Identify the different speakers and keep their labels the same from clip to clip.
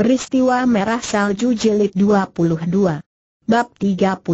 Speaker 1: Peristiwa Merah Salju Jilid 22 Bab 34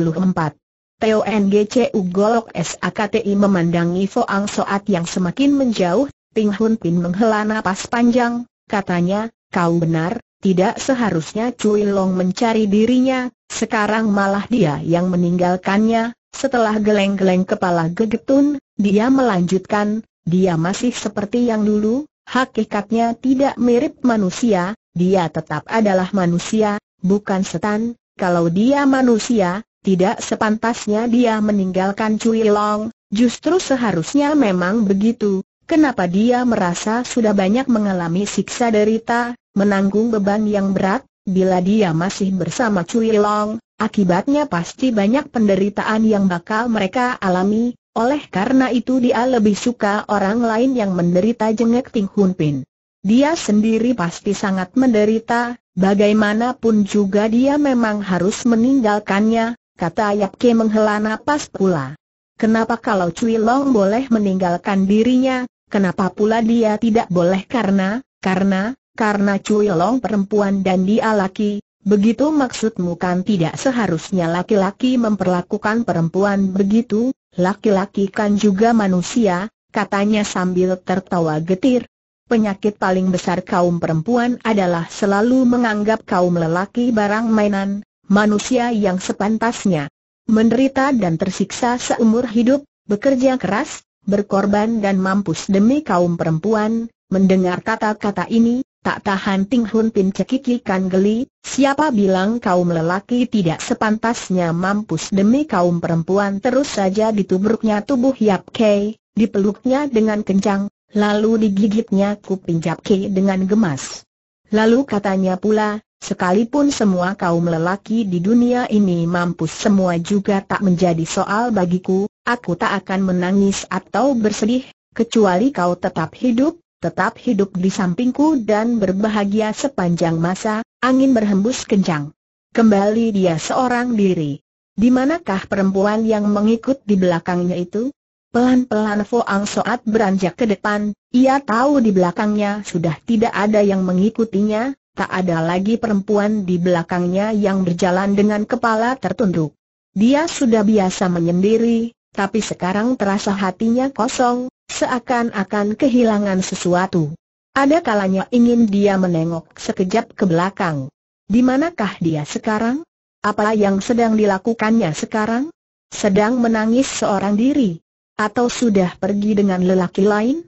Speaker 1: TONGCU Golok SAKTI memandangi Foang Soat yang semakin menjauh, Ping Hun Pin menghela napas panjang, katanya, kau benar, tidak seharusnya Cui Long mencari dirinya, sekarang malah dia yang meninggalkannya, setelah geleng-geleng kepala gegetun, dia melanjutkan, dia masih seperti yang dulu, hakikatnya tidak mirip manusia, dia tetap adalah manusia, bukan setan, kalau dia manusia, tidak sepantasnya dia meninggalkan Cui Long, justru seharusnya memang begitu, kenapa dia merasa sudah banyak mengalami siksa derita, menanggung beban yang berat, bila dia masih bersama Cui Long, akibatnya pasti banyak penderitaan yang bakal mereka alami, oleh karena itu dia lebih suka orang lain yang menderita jengek Ting Hun Pin. Dia sendiri pasti sangat menderita, bagaimanapun juga dia memang harus meninggalkannya, kata Yap Ke menghela napas pula. Kenapa kalau Cui Long boleh meninggalkan dirinya, kenapa pula dia tidak boleh karena, karena, karena Cui Long perempuan dan dia laki, begitu maksudmu kan tidak seharusnya laki-laki memperlakukan perempuan begitu, laki-laki kan juga manusia, katanya sambil tertawa getir, Penyakit paling besar kaum perempuan adalah selalu menganggap kaum lelaki barang mainan, manusia yang sepantasnya. Menderita dan tersiksa seumur hidup, bekerja keras, berkorban dan mampus demi kaum perempuan, mendengar kata-kata ini, tak tahan Ting Hun Pin cekikikan geli, siapa bilang kaum lelaki tidak sepantasnya mampus demi kaum perempuan terus saja ditubruknya tubuh Yap Kei, dipeluknya dengan kencang, Lalu digigitnya kuping Japke dengan gemas. Lalu katanya pula, sekalipun semua kaum lelaki di dunia ini mampus semua juga tak menjadi soal bagiku, aku tak akan menangis atau bersedih, kecuali kau tetap hidup, tetap hidup di sampingku dan berbahagia sepanjang masa, angin berhembus kencang. Kembali dia seorang diri. Di manakah perempuan yang mengikut di belakangnya itu? Pelan-pelan Foang Soat beranjak ke depan, ia tahu di belakangnya sudah tidak ada yang mengikutinya, tak ada lagi perempuan di belakangnya yang berjalan dengan kepala tertunduk. Dia sudah biasa menyendiri, tapi sekarang terasa hatinya kosong, seakan-akan kehilangan sesuatu. Ada kalanya ingin dia menengok sekejap ke belakang. Di manakah dia sekarang? Apa yang sedang dilakukannya sekarang? Sedang menangis seorang diri. Atau sudah pergi dengan lelaki lain?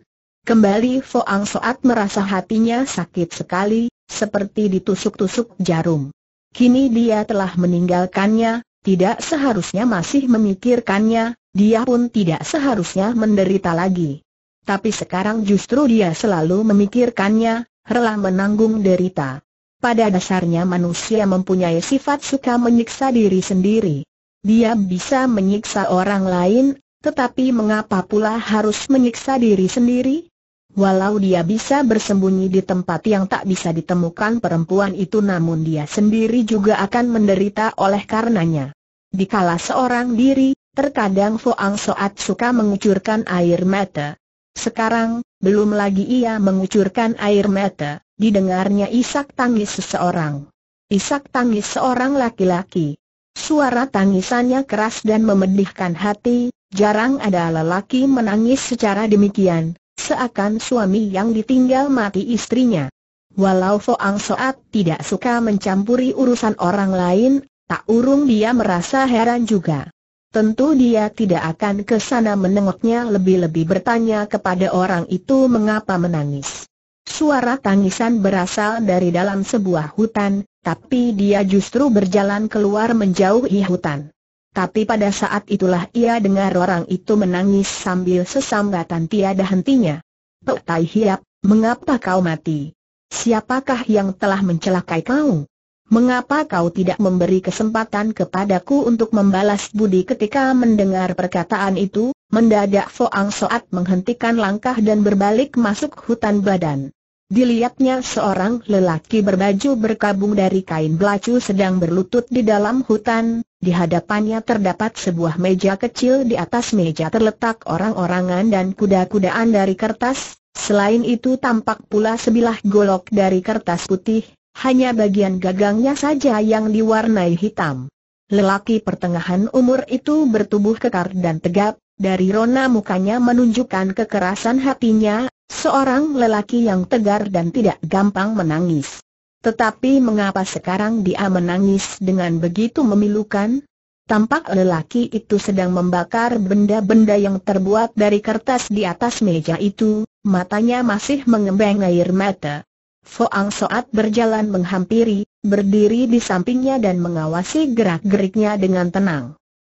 Speaker 1: Kembali Foang Soat merasa hatinya sakit sekali, seperti ditusuk-tusuk jarum. Kini dia telah meninggalkannya, tidak seharusnya masih memikirkannya, dia pun tidak seharusnya menderita lagi. Tapi sekarang justru dia selalu memikirkannya, rela menanggung derita. Pada dasarnya manusia mempunyai sifat suka menyiksa diri sendiri. Dia bisa menyiksa orang lain, tetapi mengapa pula harus menyiksa diri sendiri? Walau dia bisa bersembunyi di tempat yang tak bisa ditemukan perempuan itu namun dia sendiri juga akan menderita oleh karenanya. Dikala seorang diri, terkadang Foang Soat suka mengucurkan air mata. Sekarang, belum lagi ia mengucurkan air mata, didengarnya isak tangis seseorang. Isak tangis seorang laki-laki. Suara tangisannya keras dan memedihkan hati, Jarang ada lelaki menangis secara demikian, seakan suami yang ditinggal mati istrinya. Walau Foang Soat tidak suka mencampuri urusan orang lain, tak urung dia merasa heran juga. Tentu dia tidak akan ke sana menengoknya lebih-lebih bertanya kepada orang itu mengapa menangis. Suara tangisan berasal dari dalam sebuah hutan, tapi dia justru berjalan keluar menjauhi hutan. Tapi pada saat itulah ia dengar orang itu menangis sambil sesambatan tiada hentinya. Pek Tai Hiap, mengapa kau mati? Siapakah yang telah mencelakai kau? Mengapa kau tidak memberi kesempatan kepadaku untuk membalas budi ketika mendengar perkataan itu? Mendadak Foang Soat menghentikan langkah dan berbalik masuk hutan badan. Dilihatnya seorang lelaki berbaju berkabung dari kain belacu sedang berlutut di dalam hutan, di hadapannya terdapat sebuah meja kecil di atas meja terletak orang-orangan dan kuda-kudaan dari kertas, selain itu tampak pula sebilah golok dari kertas putih, hanya bagian gagangnya saja yang diwarnai hitam. Lelaki pertengahan umur itu bertubuh kekar dan tegap, dari rona mukanya menunjukkan kekerasan hatinya, Seorang lelaki yang tegar dan tidak gampang menangis. Tetapi mengapa sekarang dia menangis dengan begitu memilukan? Tampak lelaki itu sedang membakar benda-benda yang terbuat dari kertas di atas meja itu, matanya masih mengembang air mata. Foang Soat berjalan menghampiri, berdiri di sampingnya dan mengawasi gerak-geriknya dengan tenang.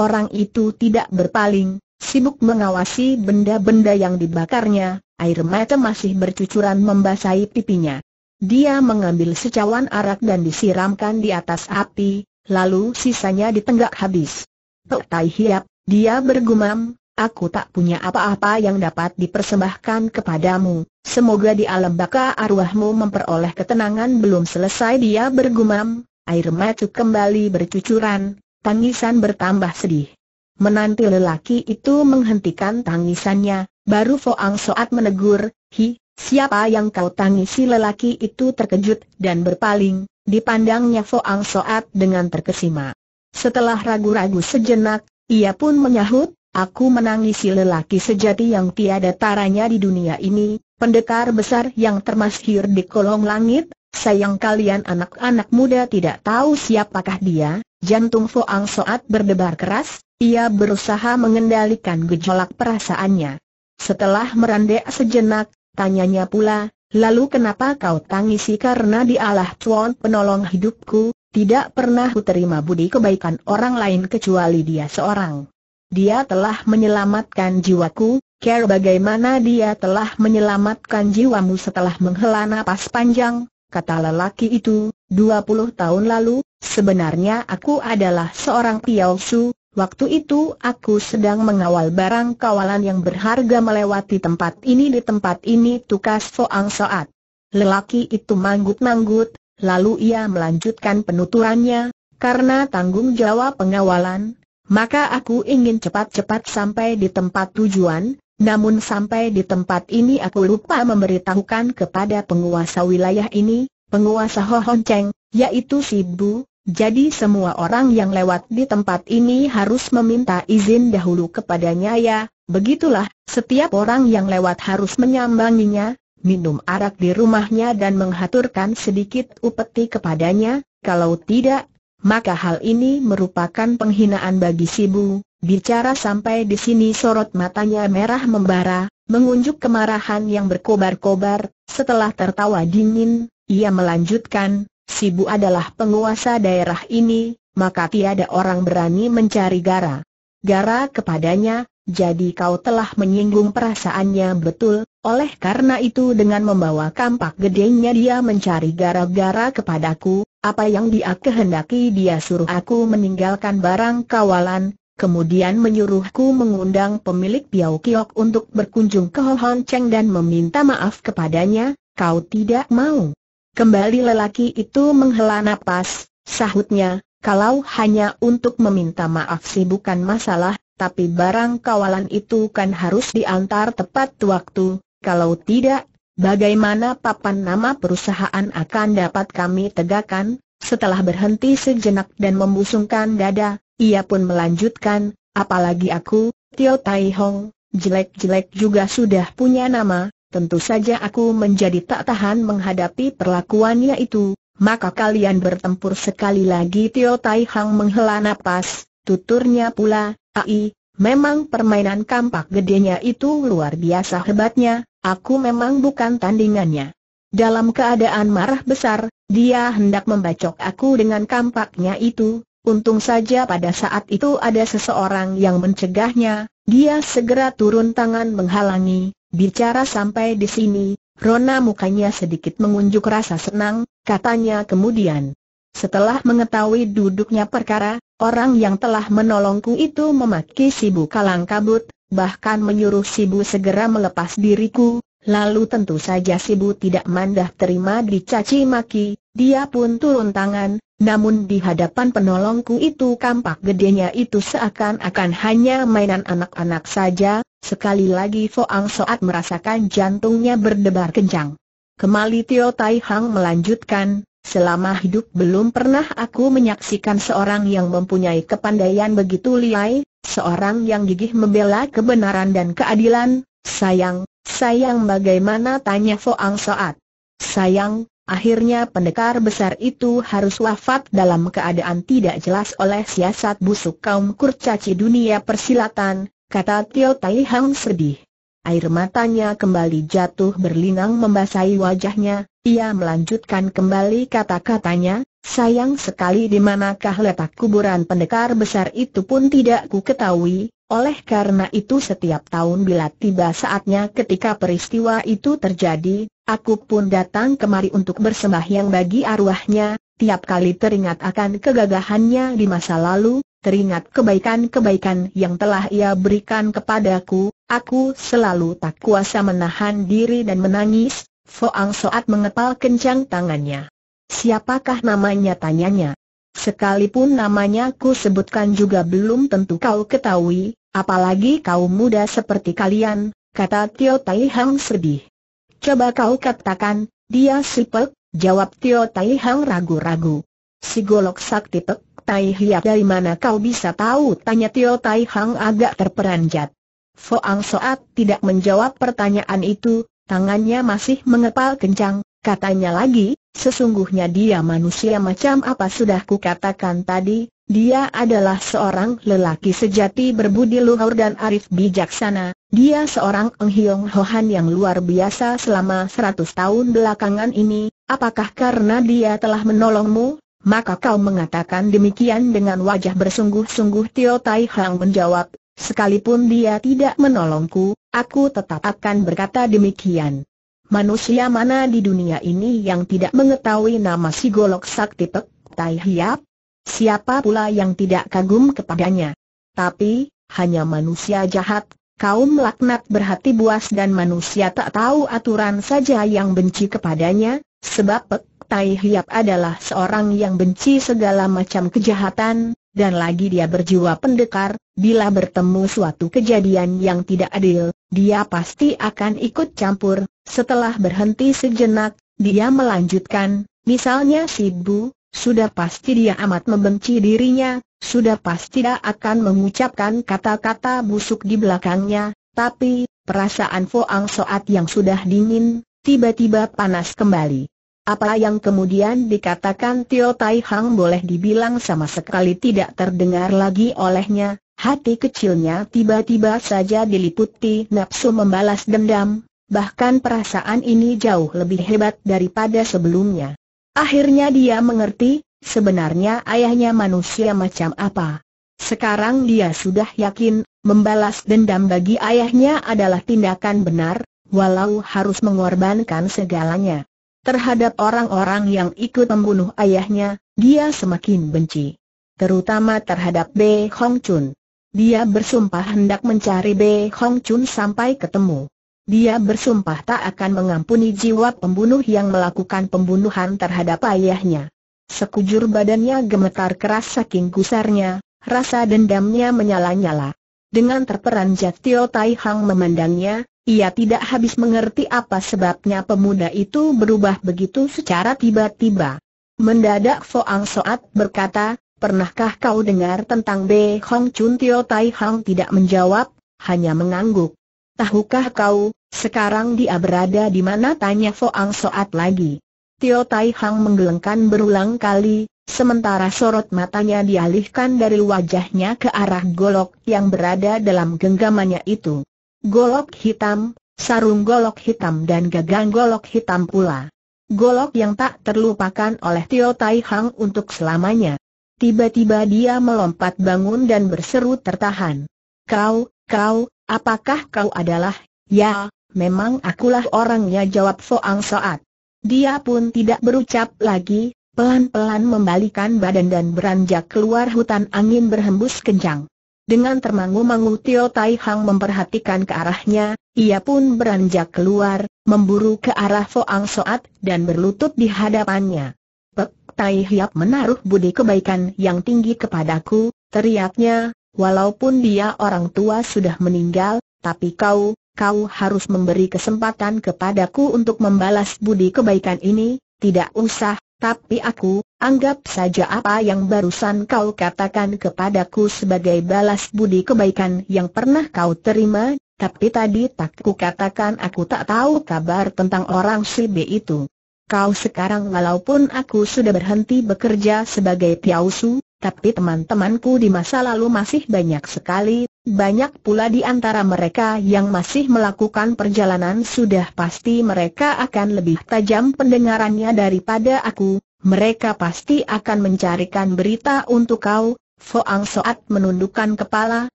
Speaker 1: Orang itu tidak berpaling, sibuk mengawasi benda-benda yang dibakarnya, Air mata masih bercucuran membasahi pipinya. Dia mengambil secawan arak dan disiramkan di atas api, lalu sisanya ditenggak habis. Tok Tai Hiap, dia bergumam, aku tak punya apa-apa yang dapat dipersembahkan kepadamu. Semoga di alam baka arwahmu memperoleh ketenangan belum selesai dia bergumam, air mata kembali bercucuran, tangisan bertambah sedih. Menanti lelaki itu menghentikan tangisannya, Baru Foang Soat menegur, Hi, siapa yang kau tangisi lelaki itu terkejut dan berpaling, dipandangnya Foang Soat dengan terkesima. Setelah ragu-ragu sejenak, ia pun menyahut, aku menangisi lelaki sejati yang tiada taranya di dunia ini, pendekar besar yang termasyhur di kolong langit, sayang kalian anak-anak muda tidak tahu siapakah dia, jantung Foang Soat berdebar keras, ia berusaha mengendalikan gejolak perasaannya. Setelah merendek sejenak, tanyanya pula, lalu kenapa kau tangisi karena dialah tuan penolong hidupku, tidak pernah ku terima budi kebaikan orang lain kecuali dia seorang. Dia telah menyelamatkan jiwaku, care bagaimana dia telah menyelamatkan jiwamu setelah menghela napas panjang, kata lelaki itu, 20 tahun lalu, sebenarnya aku adalah seorang piausu, Waktu itu aku sedang mengawal barang kawalan yang berharga melewati tempat ini di tempat ini tukas Soang Saat. Lelaki itu manggut-manggut, lalu ia melanjutkan penuturannya, karena tanggung jawab pengawalan, maka aku ingin cepat-cepat sampai di tempat tujuan, namun sampai di tempat ini aku lupa memberitahukan kepada penguasa wilayah ini, penguasa Ho Hon Cheng, yaitu si Bu, jadi semua orang yang lewat di tempat ini harus meminta izin dahulu kepadanya ya, begitulah, setiap orang yang lewat harus menyambanginya, minum arak di rumahnya dan menghaturkan sedikit upeti kepadanya, kalau tidak, maka hal ini merupakan penghinaan bagi Sibu. Bicara sampai di sini sorot matanya merah membara, mengunjuk kemarahan yang berkobar-kobar, setelah tertawa dingin, ia melanjutkan, Sibu adalah penguasa daerah ini, maka tiada orang berani mencari Gara. Gara kepadanya, jadi kau telah menyinggung perasaannya betul, oleh karena itu dengan membawa kampak gedenya dia mencari gara-gara kepadaku, apa yang dia kehendaki dia suruh aku meninggalkan barang kawalan, kemudian menyuruhku mengundang pemilik Piau Kiok untuk berkunjung ke Ho Hon Cheng dan meminta maaf kepadanya, kau tidak mau. Kembali lelaki itu menghela nafas, sahutnya, kalau hanya untuk meminta maaf sih bukan masalah, tapi barang kawalan itu kan harus diantar tepat waktu, kalau tidak, bagaimana papan nama perusahaan akan dapat kami tegakkan? Setelah berhenti sejenak dan membusungkan dada, ia pun melanjutkan, apalagi aku, Tio Tai Hong, jelek-jelek juga sudah punya nama, tentu saja aku menjadi tak tahan menghadapi perlakuannya itu, maka kalian bertempur sekali lagi Tio Tai Hang menghela napas, tuturnya pula, ai, memang permainan kampak gedenya itu luar biasa hebatnya, aku memang bukan tandingannya. Dalam keadaan marah besar, dia hendak membacok aku dengan kampaknya itu, untung saja pada saat itu ada seseorang yang mencegahnya, dia segera turun tangan menghalangi, Bicara sampai di sini, Rona mukanya sedikit mengunjuk rasa senang, katanya kemudian. Setelah mengetahui duduknya perkara, orang yang telah menolongku itu memaki Sibu Kalang Kabut, bahkan menyuruh Sibu segera melepas diriku, lalu tentu saja Sibu tidak mandah terima dicaci maki, dia pun turun tangan, namun di hadapan penolongku itu kampak gedenya itu seakan-akan hanya mainan anak-anak saja, Sekali lagi Foang Soat merasakan jantungnya berdebar kencang. Kemali Tio Tai Hang melanjutkan, selama hidup belum pernah aku menyaksikan seorang yang mempunyai kepandaian begitu liai, seorang yang gigih membela kebenaran dan keadilan, sayang, sayang bagaimana tanya Foang Soat. Sayang, akhirnya pendekar besar itu harus wafat dalam keadaan tidak jelas oleh siasat busuk kaum kurcaci dunia persilatan, kata Tio Tai Hang sedih. Air matanya kembali jatuh berlinang membasahi wajahnya, ia melanjutkan kembali kata-katanya, sayang sekali di manakah letak kuburan pendekar besar itu pun tidak ku ketahui, oleh karena itu setiap tahun bila tiba saatnya ketika peristiwa itu terjadi, aku pun datang kemari untuk bersembahyang bagi arwahnya, tiap kali teringat akan kegagahannya di masa lalu, teringat kebaikan-kebaikan yang telah ia berikan kepadaku, aku selalu tak kuasa menahan diri dan menangis, Foang Soat mengepal kencang tangannya. Siapakah namanya tanyanya? Sekalipun namanya ku sebutkan juga belum tentu kau ketahui, apalagi kau muda seperti kalian, kata Tio Tai Hang sedih. Coba kau katakan, dia si jawab Tio Tai Hang ragu-ragu. Si Golok Sakti Pek, Tai Hiap dari mana kau bisa tahu? Tanya Tio Tai Hang agak terperanjat. Foang Soat tidak menjawab pertanyaan itu, tangannya masih mengepal kencang, katanya lagi, sesungguhnya dia manusia macam apa sudah kukatakan tadi, dia adalah seorang lelaki sejati berbudi luhur dan arif bijaksana, dia seorang Eng Hiong Hohan yang luar biasa selama 100 tahun belakangan ini, apakah karena dia telah menolongmu, maka kau mengatakan demikian dengan wajah bersungguh-sungguh Tio Tai Hang menjawab, sekalipun dia tidak menolongku, aku tetap akan berkata demikian. Manusia mana di dunia ini yang tidak mengetahui nama si golok sakti Pek Tai Hiap? Siapa pula yang tidak kagum kepadanya? Tapi, hanya manusia jahat, kaum laknat berhati buas dan manusia tak tahu aturan saja yang benci kepadanya, sebab Pek Tai Hiap adalah seorang yang benci segala macam kejahatan, dan lagi dia berjiwa pendekar, bila bertemu suatu kejadian yang tidak adil, dia pasti akan ikut campur. Setelah berhenti sejenak, dia melanjutkan, misalnya si Bu, sudah pasti dia amat membenci dirinya, sudah pasti dia akan mengucapkan kata-kata busuk di belakangnya, tapi, perasaan Foang Soat yang sudah dingin, tiba-tiba panas kembali. Apa yang kemudian dikatakan Tio Tai Hang boleh dibilang sama sekali tidak terdengar lagi olehnya, hati kecilnya tiba-tiba saja diliputi nafsu membalas dendam, bahkan perasaan ini jauh lebih hebat daripada sebelumnya. Akhirnya dia mengerti, sebenarnya ayahnya manusia macam apa. Sekarang dia sudah yakin, membalas dendam bagi ayahnya adalah tindakan benar, walau harus mengorbankan segalanya. Terhadap orang-orang yang ikut membunuh ayahnya, dia semakin benci. Terutama terhadap B. Hong Chun. Dia bersumpah hendak mencari B. Hong Chun sampai ketemu. Dia bersumpah tak akan mengampuni jiwa pembunuh yang melakukan pembunuhan terhadap ayahnya. Sekujur badannya gemetar keras saking gusarnya, rasa dendamnya menyala-nyala. Dengan terperanjat Tio Tai Hang memandangnya, ia tidak habis mengerti apa sebabnya pemuda itu berubah begitu secara tiba-tiba. Mendadak Foang Soat berkata, Pernahkah kau dengar tentang Be Hong Chun Tio Tai Hang tidak menjawab, hanya mengangguk. Tahukah kau, sekarang dia berada di mana tanya Foang Soat lagi. Tio Tai Hang menggelengkan berulang kali, sementara sorot matanya dialihkan dari wajahnya ke arah golok yang berada dalam genggamannya itu golok hitam, sarung golok hitam dan gagang golok hitam pula. Golok yang tak terlupakan oleh Tio Tai Hang untuk selamanya. Tiba-tiba dia melompat bangun dan berseru tertahan. Kau, kau, apakah kau adalah, ya, memang akulah orangnya jawab Soang Soat. Dia pun tidak berucap lagi, pelan-pelan membalikan badan dan beranjak keluar hutan angin berhembus kencang. Dengan termangu-mangu Tio Tai Hang memperhatikan ke arahnya, ia pun beranjak keluar, memburu ke arah Foang Soat dan berlutut di hadapannya. Pek Tai Hiap menaruh budi kebaikan yang tinggi kepadaku, teriaknya, walaupun dia orang tua sudah meninggal, tapi kau, kau harus memberi kesempatan kepadaku untuk membalas budi kebaikan ini, tidak usah, tapi aku, anggap saja apa yang barusan kau katakan kepadaku sebagai balas budi kebaikan yang pernah kau terima, tapi tadi tak ku katakan aku tak tahu kabar tentang orang si B itu. Kau sekarang walaupun aku sudah berhenti bekerja sebagai piausu tapi teman-temanku di masa lalu masih banyak sekali, banyak pula di antara mereka yang masih melakukan perjalanan sudah pasti mereka akan lebih tajam pendengarannya daripada aku, mereka pasti akan mencarikan berita untuk kau, Foang Soat menundukkan kepala,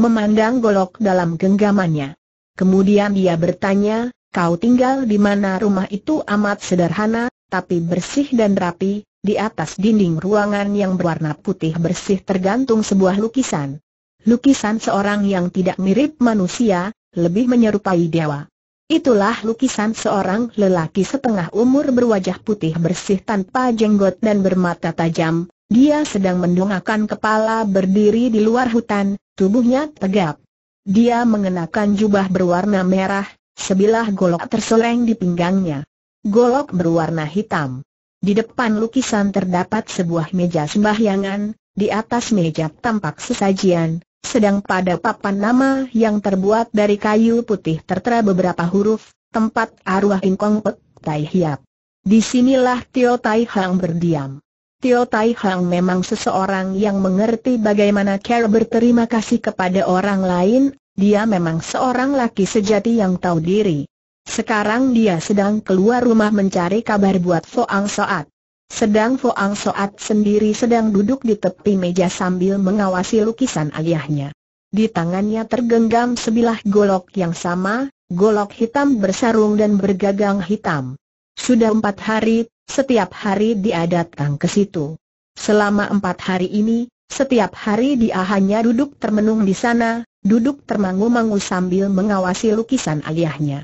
Speaker 1: memandang golok dalam genggamannya. Kemudian dia bertanya, kau tinggal di mana rumah itu amat sederhana, tapi bersih dan rapi, di atas dinding ruangan yang berwarna putih bersih tergantung sebuah lukisan. Lukisan seorang yang tidak mirip manusia, lebih menyerupai dewa. Itulah lukisan seorang lelaki setengah umur berwajah putih bersih tanpa jenggot dan bermata tajam. Dia sedang mendongakkan kepala berdiri di luar hutan, tubuhnya tegap. Dia mengenakan jubah berwarna merah, sebilah golok terseleng di pinggangnya. Golok berwarna hitam. Di depan lukisan terdapat sebuah meja sembahyangan, di atas meja tampak sesajian, sedang pada papan nama yang terbuat dari kayu putih tertera beberapa huruf, tempat arwah Ingkong Pek Tai Hiap. Disinilah Tio Tai Hang berdiam. Tio Tai Hang memang seseorang yang mengerti bagaimana cara berterima kasih kepada orang lain, dia memang seorang laki sejati yang tahu diri. Sekarang dia sedang keluar rumah mencari kabar buat Foang Soat. Sedang Foang Soat sendiri sedang duduk di tepi meja sambil mengawasi lukisan ayahnya. Di tangannya tergenggam sebilah golok yang sama, golok hitam bersarung dan bergagang hitam. Sudah empat hari, setiap hari dia datang ke situ. Selama empat hari ini, setiap hari dia hanya duduk termenung di sana, duduk termangu-mangu sambil mengawasi lukisan ayahnya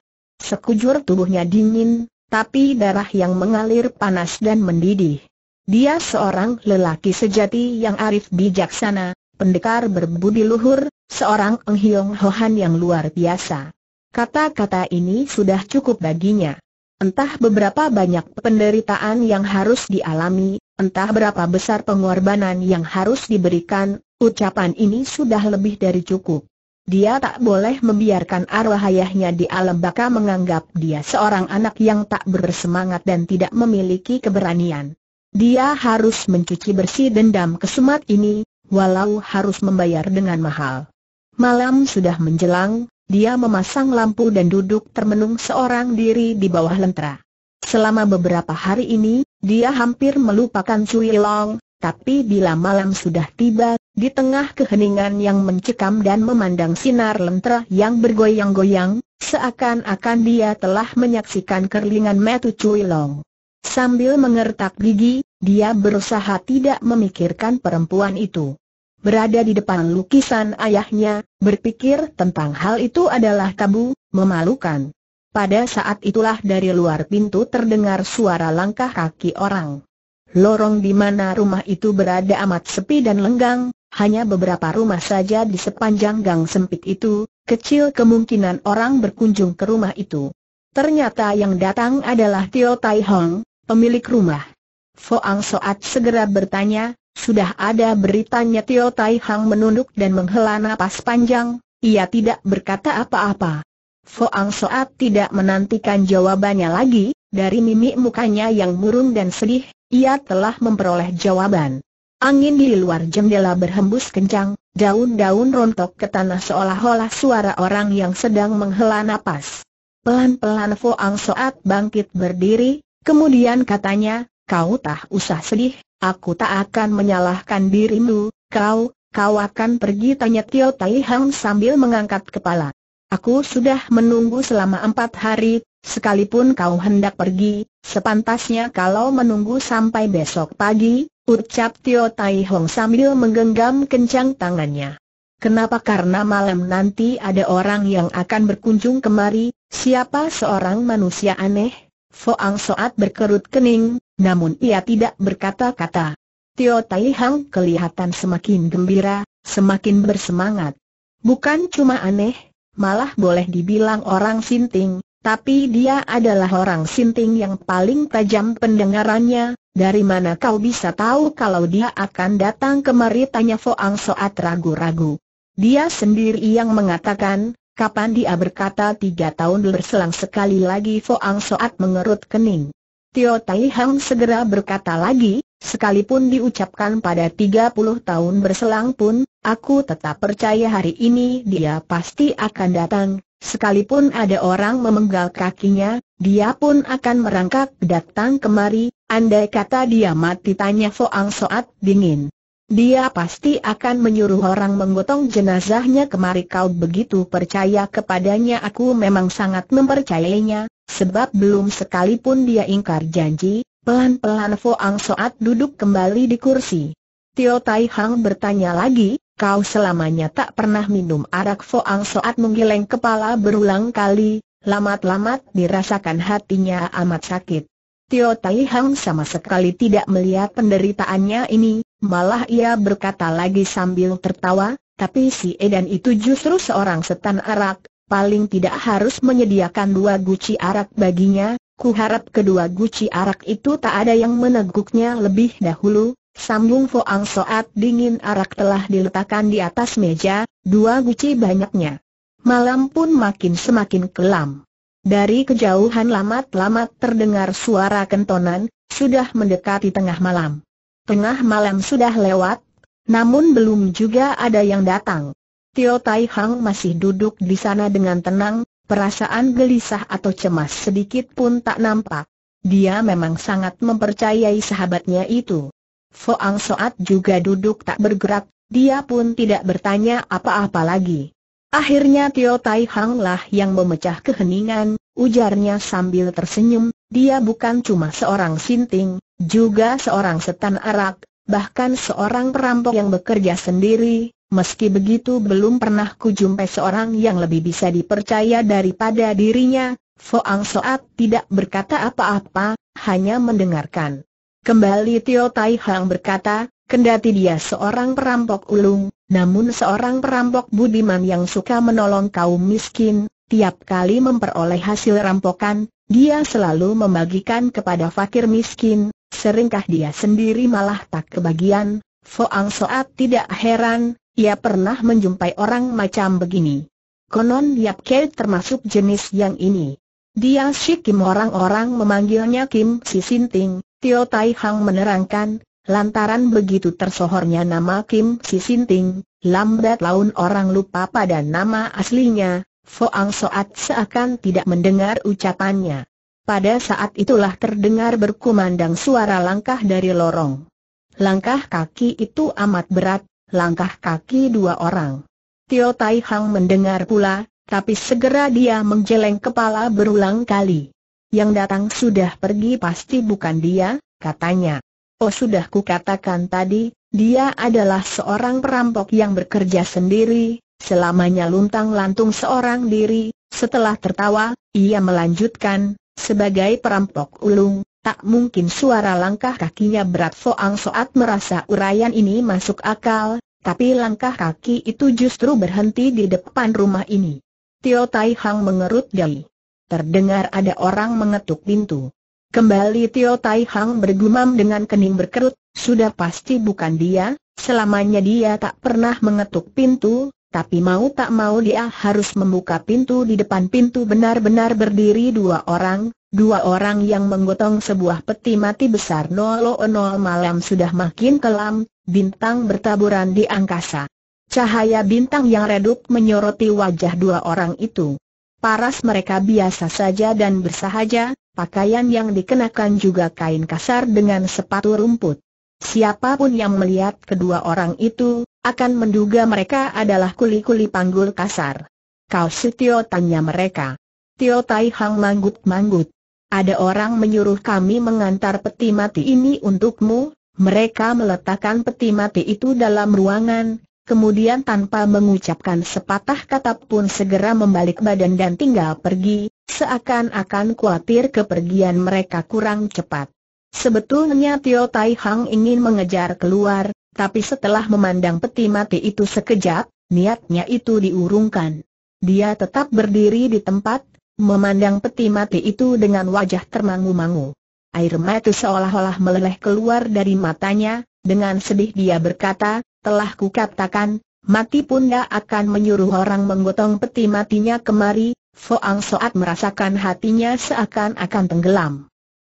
Speaker 1: sekujur tubuhnya dingin, tapi darah yang mengalir panas dan mendidih. Dia seorang lelaki sejati yang arif bijaksana, pendekar berbudi luhur, seorang enghiong Hohan yang luar biasa. Kata-kata ini sudah cukup baginya. Entah beberapa banyak penderitaan yang harus dialami, entah berapa besar pengorbanan yang harus diberikan, ucapan ini sudah lebih dari cukup. Dia tak boleh membiarkan arwah ayahnya di alam baka menganggap dia seorang anak yang tak bersemangat dan tidak memiliki keberanian. Dia harus mencuci bersih dendam kesumat ini, walau harus membayar dengan mahal. Malam sudah menjelang, dia memasang lampu dan duduk termenung seorang diri di bawah lentera. Selama beberapa hari ini, dia hampir melupakan Cui Long, tapi bila malam sudah tiba, di tengah keheningan yang mencekam dan memandang sinar lentera yang bergoyang-goyang, seakan-akan dia telah menyaksikan kerlingan metu Cui Long. Sambil mengertak gigi, dia berusaha tidak memikirkan perempuan itu. Berada di depan lukisan ayahnya, berpikir tentang hal itu adalah tabu, memalukan. Pada saat itulah dari luar pintu terdengar suara langkah kaki orang. Lorong di mana rumah itu berada amat sepi dan lenggang, hanya beberapa rumah saja di sepanjang gang sempit itu, kecil kemungkinan orang berkunjung ke rumah itu. Ternyata yang datang adalah Tio Tai Hong, pemilik rumah. Foang Soat segera bertanya, sudah ada beritanya Tio Tai Hong menunduk dan menghela napas panjang, ia tidak berkata apa-apa. Foang Soat tidak menantikan jawabannya lagi, dari mimik mukanya yang murung dan sedih, ia telah memperoleh jawaban. Angin di luar jendela berhembus kencang, daun-daun rontok ke tanah seolah-olah suara orang yang sedang menghela napas. Pelan-pelan Foang Soat bangkit berdiri, kemudian katanya, kau tak usah sedih, aku tak akan menyalahkan dirimu, kau, kau akan pergi tanya Tio Tai Hang sambil mengangkat kepala. Aku sudah menunggu selama empat hari, Sekalipun kau hendak pergi, sepantasnya kalau menunggu sampai besok pagi, ucap Tio Tai Hong sambil menggenggam kencang tangannya. Kenapa? Karena malam nanti ada orang yang akan berkunjung kemari, siapa seorang manusia aneh? Foang Soat berkerut kening, namun ia tidak berkata-kata. Tio Tai Hong kelihatan semakin gembira, semakin bersemangat. Bukan cuma aneh, malah boleh dibilang orang sinting, tapi dia adalah orang sinting yang paling tajam pendengarannya, dari mana kau bisa tahu kalau dia akan datang kemari tanya Foang Soat ragu-ragu. Dia sendiri yang mengatakan, kapan dia berkata tiga tahun berselang sekali lagi Foang Soat mengerut kening. Tio Tai Hang segera berkata lagi, sekalipun diucapkan pada tiga puluh tahun berselang pun, aku tetap percaya hari ini dia pasti akan datang, Sekalipun ada orang memenggal kakinya, dia pun akan merangkak datang kemari, andai kata dia mati tanya Foang Soat dingin. Dia pasti akan menyuruh orang menggotong jenazahnya kemari kau begitu percaya kepadanya aku memang sangat mempercayainya, sebab belum sekalipun dia ingkar janji, pelan-pelan Foang Soat duduk kembali di kursi. Tio Tai Hang bertanya lagi, kau selamanya tak pernah minum arak Foang Soat menggeleng kepala berulang kali, lamat-lamat dirasakan hatinya amat sakit. Tio Tai Hang sama sekali tidak melihat penderitaannya ini, malah ia berkata lagi sambil tertawa, tapi si Edan itu justru seorang setan arak, paling tidak harus menyediakan dua guci arak baginya, kuharap kedua guci arak itu tak ada yang meneguknya lebih dahulu, Sambung Foang Soat dingin arak telah diletakkan di atas meja, dua guci banyaknya. Malam pun makin semakin kelam. Dari kejauhan lamat-lamat terdengar suara kentonan, sudah mendekati tengah malam. Tengah malam sudah lewat, namun belum juga ada yang datang. Tio Tai Hang masih duduk di sana dengan tenang, perasaan gelisah atau cemas sedikit pun tak nampak. Dia memang sangat mempercayai sahabatnya itu. Foang Soat juga duduk tak bergerak, dia pun tidak bertanya apa-apa lagi. Akhirnya Tio Tai Hang lah yang memecah keheningan, ujarnya sambil tersenyum, dia bukan cuma seorang sinting, juga seorang setan arak, bahkan seorang perampok yang bekerja sendiri, meski begitu belum pernah kujumpai seorang yang lebih bisa dipercaya daripada dirinya, Foang Soat tidak berkata apa-apa, hanya mendengarkan. Kembali Tio Tai Hang berkata, kendati dia seorang perampok ulung, namun seorang perampok budiman yang suka menolong kaum miskin, tiap kali memperoleh hasil rampokan, dia selalu membagikan kepada fakir miskin, seringkah dia sendiri malah tak kebagian. Foang Soat tidak heran, ia pernah menjumpai orang macam begini. Konon Yap Kei termasuk jenis yang ini. Dia si Kim orang-orang memanggilnya Kim Si Sinting, Tio Tai Hang menerangkan, lantaran begitu tersohornya nama Kim Si Sinting, lambat laun orang lupa pada nama aslinya, Foang Soat seakan tidak mendengar ucapannya. Pada saat itulah terdengar berkumandang suara langkah dari lorong. Langkah kaki itu amat berat, langkah kaki dua orang. Tio Tai Hang mendengar pula, tapi segera dia menjeleng kepala berulang kali. Yang datang sudah pergi pasti bukan dia, katanya. Oh sudah ku katakan tadi, dia adalah seorang perampok yang bekerja sendiri, selamanya luntang-lantung seorang diri. Setelah tertawa, ia melanjutkan, sebagai perampok ulung, tak mungkin suara langkah kakinya berat Soang Soat merasa urayan ini masuk akal, tapi langkah kaki itu justru berhenti di depan rumah ini. Tio Tai Hang mengerut dahi. Terdengar ada orang mengetuk pintu. Kembali Tio Tai Hang bergumam dengan kening berkerut, sudah pasti bukan dia, selamanya dia tak pernah mengetuk pintu, tapi mau tak mau dia harus membuka pintu di depan pintu benar-benar berdiri dua orang, dua orang yang menggotong sebuah peti mati besar 00 malam sudah makin kelam, bintang bertaburan di angkasa. Cahaya bintang yang redup menyoroti wajah dua orang itu. Paras mereka biasa saja dan bersahaja, pakaian yang dikenakan juga kain kasar dengan sepatu rumput. Siapapun yang melihat kedua orang itu, akan menduga mereka adalah kuli-kuli panggul kasar. Kau Tio tanya mereka. Tio Tai Hang manggut-manggut. Ada orang menyuruh kami mengantar peti mati ini untukmu, mereka meletakkan peti mati itu dalam ruangan, kemudian tanpa mengucapkan sepatah kata pun segera membalik badan dan tinggal pergi, seakan-akan khawatir kepergian mereka kurang cepat. Sebetulnya Tio Tai Hang ingin mengejar keluar, tapi setelah memandang peti mati itu sekejap, niatnya itu diurungkan. Dia tetap berdiri di tempat, memandang peti mati itu dengan wajah termangu-mangu. Air mata seolah-olah meleleh keluar dari matanya, dengan sedih dia berkata, telah kukatakan, mati pun tidak akan menyuruh orang menggotong peti matinya kemari, Foang Soat merasakan hatinya seakan-akan tenggelam.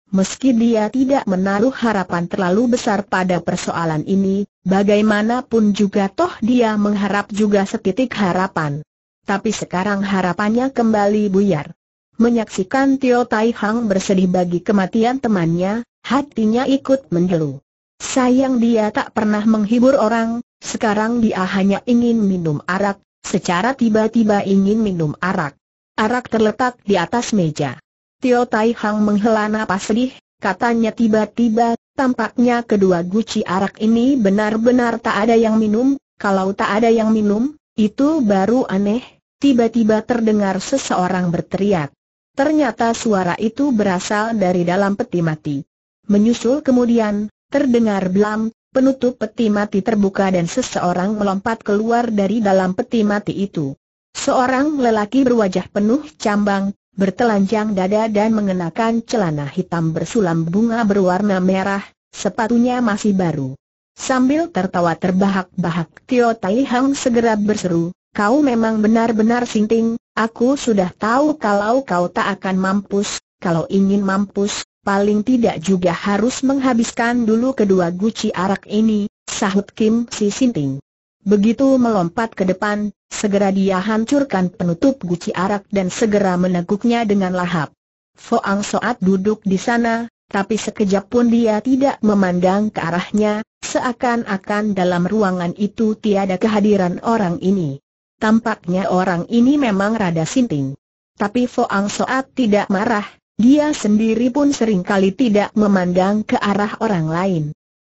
Speaker 1: Meski dia tidak menaruh harapan terlalu besar pada persoalan ini, bagaimanapun juga toh dia mengharap juga setitik harapan. Tapi sekarang harapannya kembali buyar. Menyaksikan Tio Tai Hang bersedih bagi kematian temannya, hatinya ikut menjeluh. Sayang dia tak pernah menghibur orang, sekarang dia hanya ingin minum arak, secara tiba-tiba ingin minum arak. Arak terletak di atas meja. Tio Tai Hang menghela napas sedih, katanya tiba-tiba, tampaknya kedua guci arak ini benar-benar tak ada yang minum, kalau tak ada yang minum, itu baru aneh, tiba-tiba terdengar seseorang berteriak. Ternyata suara itu berasal dari dalam peti mati. Menyusul kemudian, Terdengar belam, penutup peti mati terbuka dan seseorang melompat keluar dari dalam peti mati itu. Seorang lelaki berwajah penuh cambang, bertelanjang dada dan mengenakan celana hitam bersulam bunga berwarna merah, sepatunya masih baru. Sambil tertawa terbahak-bahak Tio Tai Hang segera berseru, kau memang benar-benar sinting, aku sudah tahu kalau kau tak akan mampus, kalau ingin mampus, paling tidak juga harus menghabiskan dulu kedua guci arak ini, sahut Kim Si Sinting. Begitu melompat ke depan, segera dia hancurkan penutup guci arak dan segera meneguknya dengan lahap. Foang Soat duduk di sana, tapi sekejap pun dia tidak memandang ke arahnya, seakan-akan dalam ruangan itu tiada kehadiran orang ini. Tampaknya orang ini memang rada sinting. Tapi Foang Soat tidak marah, dia sendiri pun sering kali tidak memandang ke arah orang lain.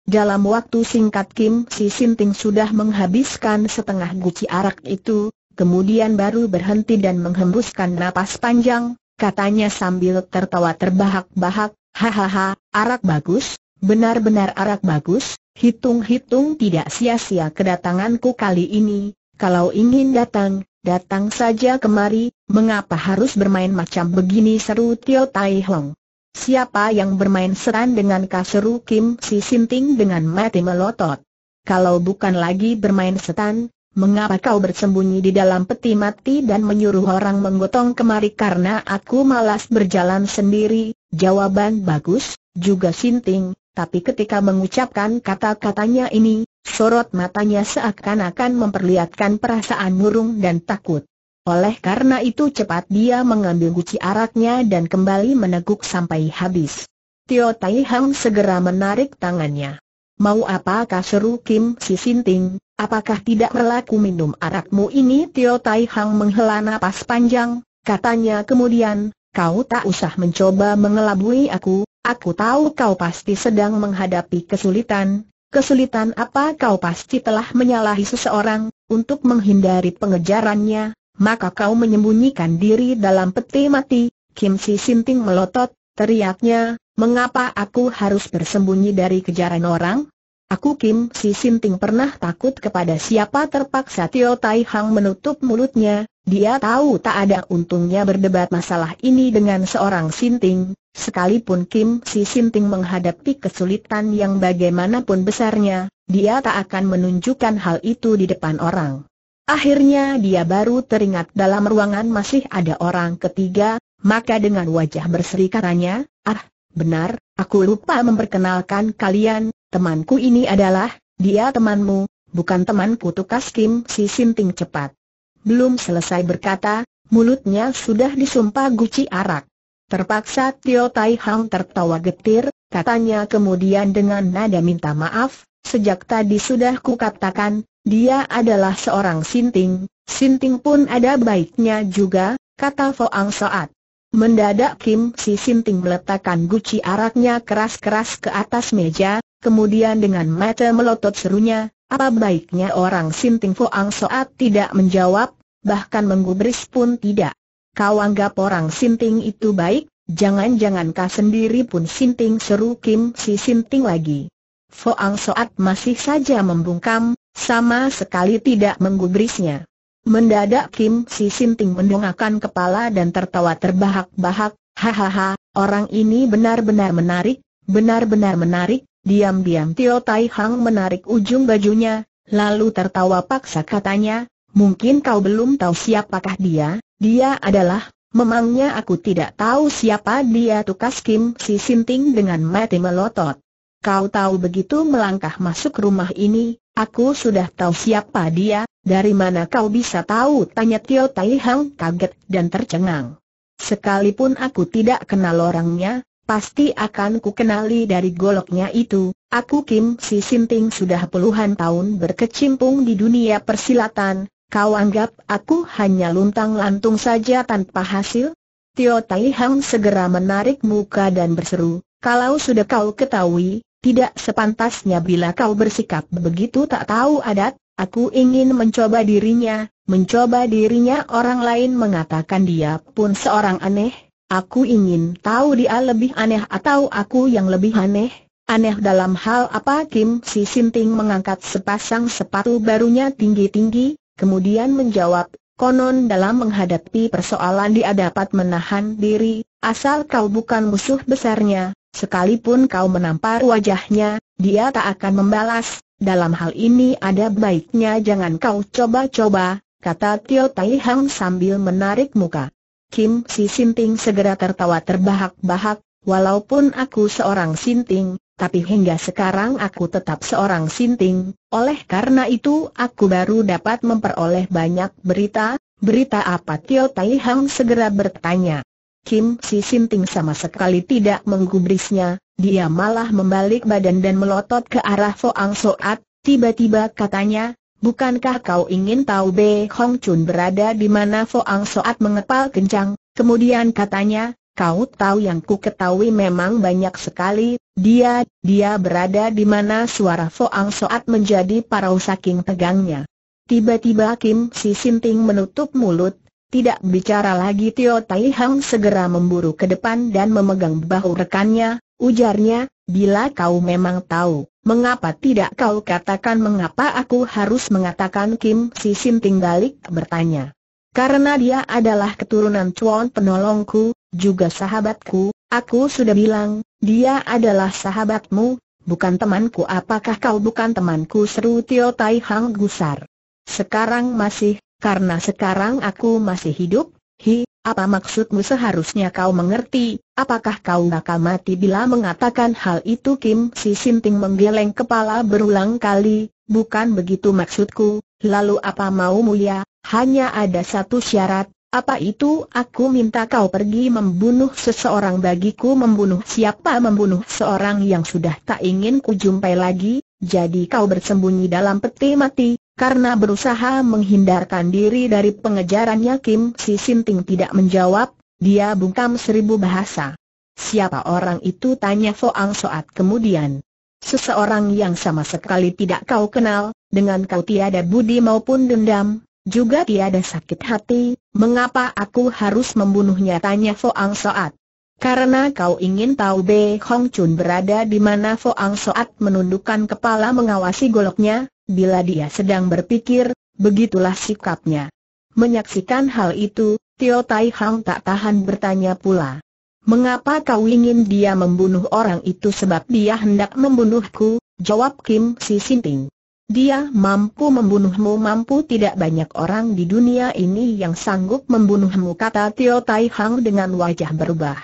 Speaker 1: Dalam waktu singkat Kim Si Sinting sudah menghabiskan setengah guci arak itu, kemudian baru berhenti dan menghembuskan napas panjang, katanya sambil tertawa terbahak-bahak, hahaha, arak bagus, benar-benar arak bagus, hitung-hitung tidak sia-sia kedatanganku kali ini, kalau ingin datang, Datang saja kemari, mengapa harus bermain macam begini seru Tio Tai Hong. Siapa yang bermain seran dengan kaseru Kim Si Sinting dengan mati melotot? Kalau bukan lagi bermain setan, mengapa kau bersembunyi di dalam peti mati dan menyuruh orang menggotong kemari karena aku malas berjalan sendiri? Jawaban bagus, juga Sinting, tapi ketika mengucapkan kata-katanya ini, Sorot matanya seakan-akan memperlihatkan perasaan murung dan takut. Oleh karena itu cepat dia mengambil guci araknya dan kembali meneguk sampai habis. Tio Tai Hang segera menarik tangannya. Mau apakah seru Kim Si Sinting, apakah tidak berlaku minum arakmu ini Tio Tai Hang menghela napas panjang, katanya kemudian, kau tak usah mencoba mengelabui aku, aku tahu kau pasti sedang menghadapi kesulitan, Kesulitan apa kau pasti telah menyalahi seseorang, untuk menghindari pengejarannya, maka kau menyembunyikan diri dalam peti mati, Kim Si Sinting melotot, teriaknya, mengapa aku harus bersembunyi dari kejaran orang? Aku Kim Si Sinting pernah takut kepada siapa terpaksa Tio Tai Hang menutup mulutnya, dia tahu tak ada untungnya berdebat masalah ini dengan seorang Sinting, Sekalipun Kim Si Sinting menghadapi kesulitan yang bagaimanapun besarnya, dia tak akan menunjukkan hal itu di depan orang. Akhirnya dia baru teringat dalam ruangan masih ada orang ketiga, maka dengan wajah berseri katanya, ah, benar, aku lupa memperkenalkan kalian, temanku ini adalah, dia temanmu, bukan temanku tukas Kim Si Sinting cepat. Belum selesai berkata, mulutnya sudah disumpah guci arak. Terpaksa Tio Tai Hang tertawa getir, katanya kemudian dengan nada minta maaf, sejak tadi sudah kukatakan, dia adalah seorang sinting, sinting pun ada baiknya juga, kata Foang Soat. Mendadak Kim Si Sinting meletakkan guci araknya keras-keras ke atas meja, kemudian dengan mata melotot serunya, apa baiknya orang Sinting Foang Soat tidak menjawab, bahkan menggubris pun tidak kau anggap orang Sinting itu baik, jangan-jangan kau sendiri pun Sinting seru Kim si Sinting lagi. Foang Soat masih saja membungkam, sama sekali tidak menggubrisnya. Mendadak Kim Si Sinting mendongakkan kepala dan tertawa terbahak-bahak, hahaha, orang ini benar-benar menarik, benar-benar menarik, diam-diam Tio Tai Hang menarik ujung bajunya, lalu tertawa paksa katanya, Mungkin kau belum tahu siapakah dia, dia adalah, memangnya aku tidak tahu siapa dia tukas Kim Si Sinting dengan mati melotot. Kau tahu begitu melangkah masuk rumah ini, aku sudah tahu siapa dia, dari mana kau bisa tahu? Tanya Tio Tai Hang kaget dan tercengang. Sekalipun aku tidak kenal orangnya, pasti akan kukenali dari goloknya itu. Aku Kim Si Sinting sudah puluhan tahun berkecimpung di dunia persilatan, Kau anggap aku hanya luntang-lantung saja tanpa hasil? Tio Tai Hang segera menarik muka dan berseru, kalau sudah kau ketahui, tidak sepantasnya bila kau bersikap begitu tak tahu adat, aku ingin mencoba dirinya, mencoba dirinya orang lain mengatakan dia pun seorang aneh, aku ingin tahu dia lebih aneh atau aku yang lebih aneh. Aneh dalam hal apa Kim Si Sinting mengangkat sepasang sepatu barunya tinggi-tinggi, kemudian menjawab, konon dalam menghadapi persoalan dia dapat menahan diri, asal kau bukan musuh besarnya, sekalipun kau menampar wajahnya, dia tak akan membalas, dalam hal ini ada baiknya jangan kau coba-coba, kata Tio Tai Hang sambil menarik muka. Kim Si Simping segera tertawa terbahak-bahak, Walaupun aku seorang sinting, tapi hingga sekarang aku tetap seorang sinting, oleh karena itu aku baru dapat memperoleh banyak berita, berita apa Tio Tai Hang segera bertanya. Kim Si Sinting sama sekali tidak menggubrisnya, dia malah membalik badan dan melotot ke arah Foang Soat, tiba-tiba katanya, bukankah kau ingin tahu Be Hong Chun berada di mana Foang Soat mengepal kencang, kemudian katanya, Kau tahu yang ku ketahui memang banyak sekali, dia, dia berada di mana suara Foang Soat menjadi parau saking tegangnya. Tiba-tiba Kim Si Sinting menutup mulut, tidak bicara lagi Tio Tai Hang segera memburu ke depan dan memegang bahu rekannya, ujarnya, bila kau memang tahu, mengapa tidak kau katakan mengapa aku harus mengatakan Kim Si Sinting balik bertanya. Karena dia adalah keturunan Chuan penolongku, juga sahabatku, aku sudah bilang, dia adalah sahabatmu, bukan temanku apakah kau bukan temanku seru Tio Tai Hang gusar. Sekarang masih, karena sekarang aku masih hidup, hi, apa maksudmu seharusnya kau mengerti, apakah kau bakal mati bila mengatakan hal itu Kim Si Sinting menggeleng kepala berulang kali, bukan begitu maksudku, lalu apa mau mulia, hanya ada satu syarat, apa itu aku minta kau pergi membunuh seseorang bagiku membunuh siapa membunuh seorang yang sudah tak ingin kujumpai lagi, jadi kau bersembunyi dalam peti mati, karena berusaha menghindarkan diri dari pengejarannya Kim Si Sinting tidak menjawab, dia bungkam seribu bahasa. Siapa orang itu tanya Foang Soat kemudian. Seseorang yang sama sekali tidak kau kenal, dengan kau tiada budi maupun dendam, juga tiada sakit hati, mengapa aku harus membunuhnya tanya Foang Soat. Karena kau ingin tahu Be Hong Chun berada di mana Foang Soat menundukkan kepala mengawasi goloknya, bila dia sedang berpikir, begitulah sikapnya. Menyaksikan hal itu, Tio Tai Hang tak tahan bertanya pula. Mengapa kau ingin dia membunuh orang itu sebab dia hendak membunuhku, jawab Kim Si Sinting. Dia mampu membunuhmu mampu tidak banyak orang di dunia ini yang sanggup membunuhmu kata Tio Tai Hang dengan wajah berubah.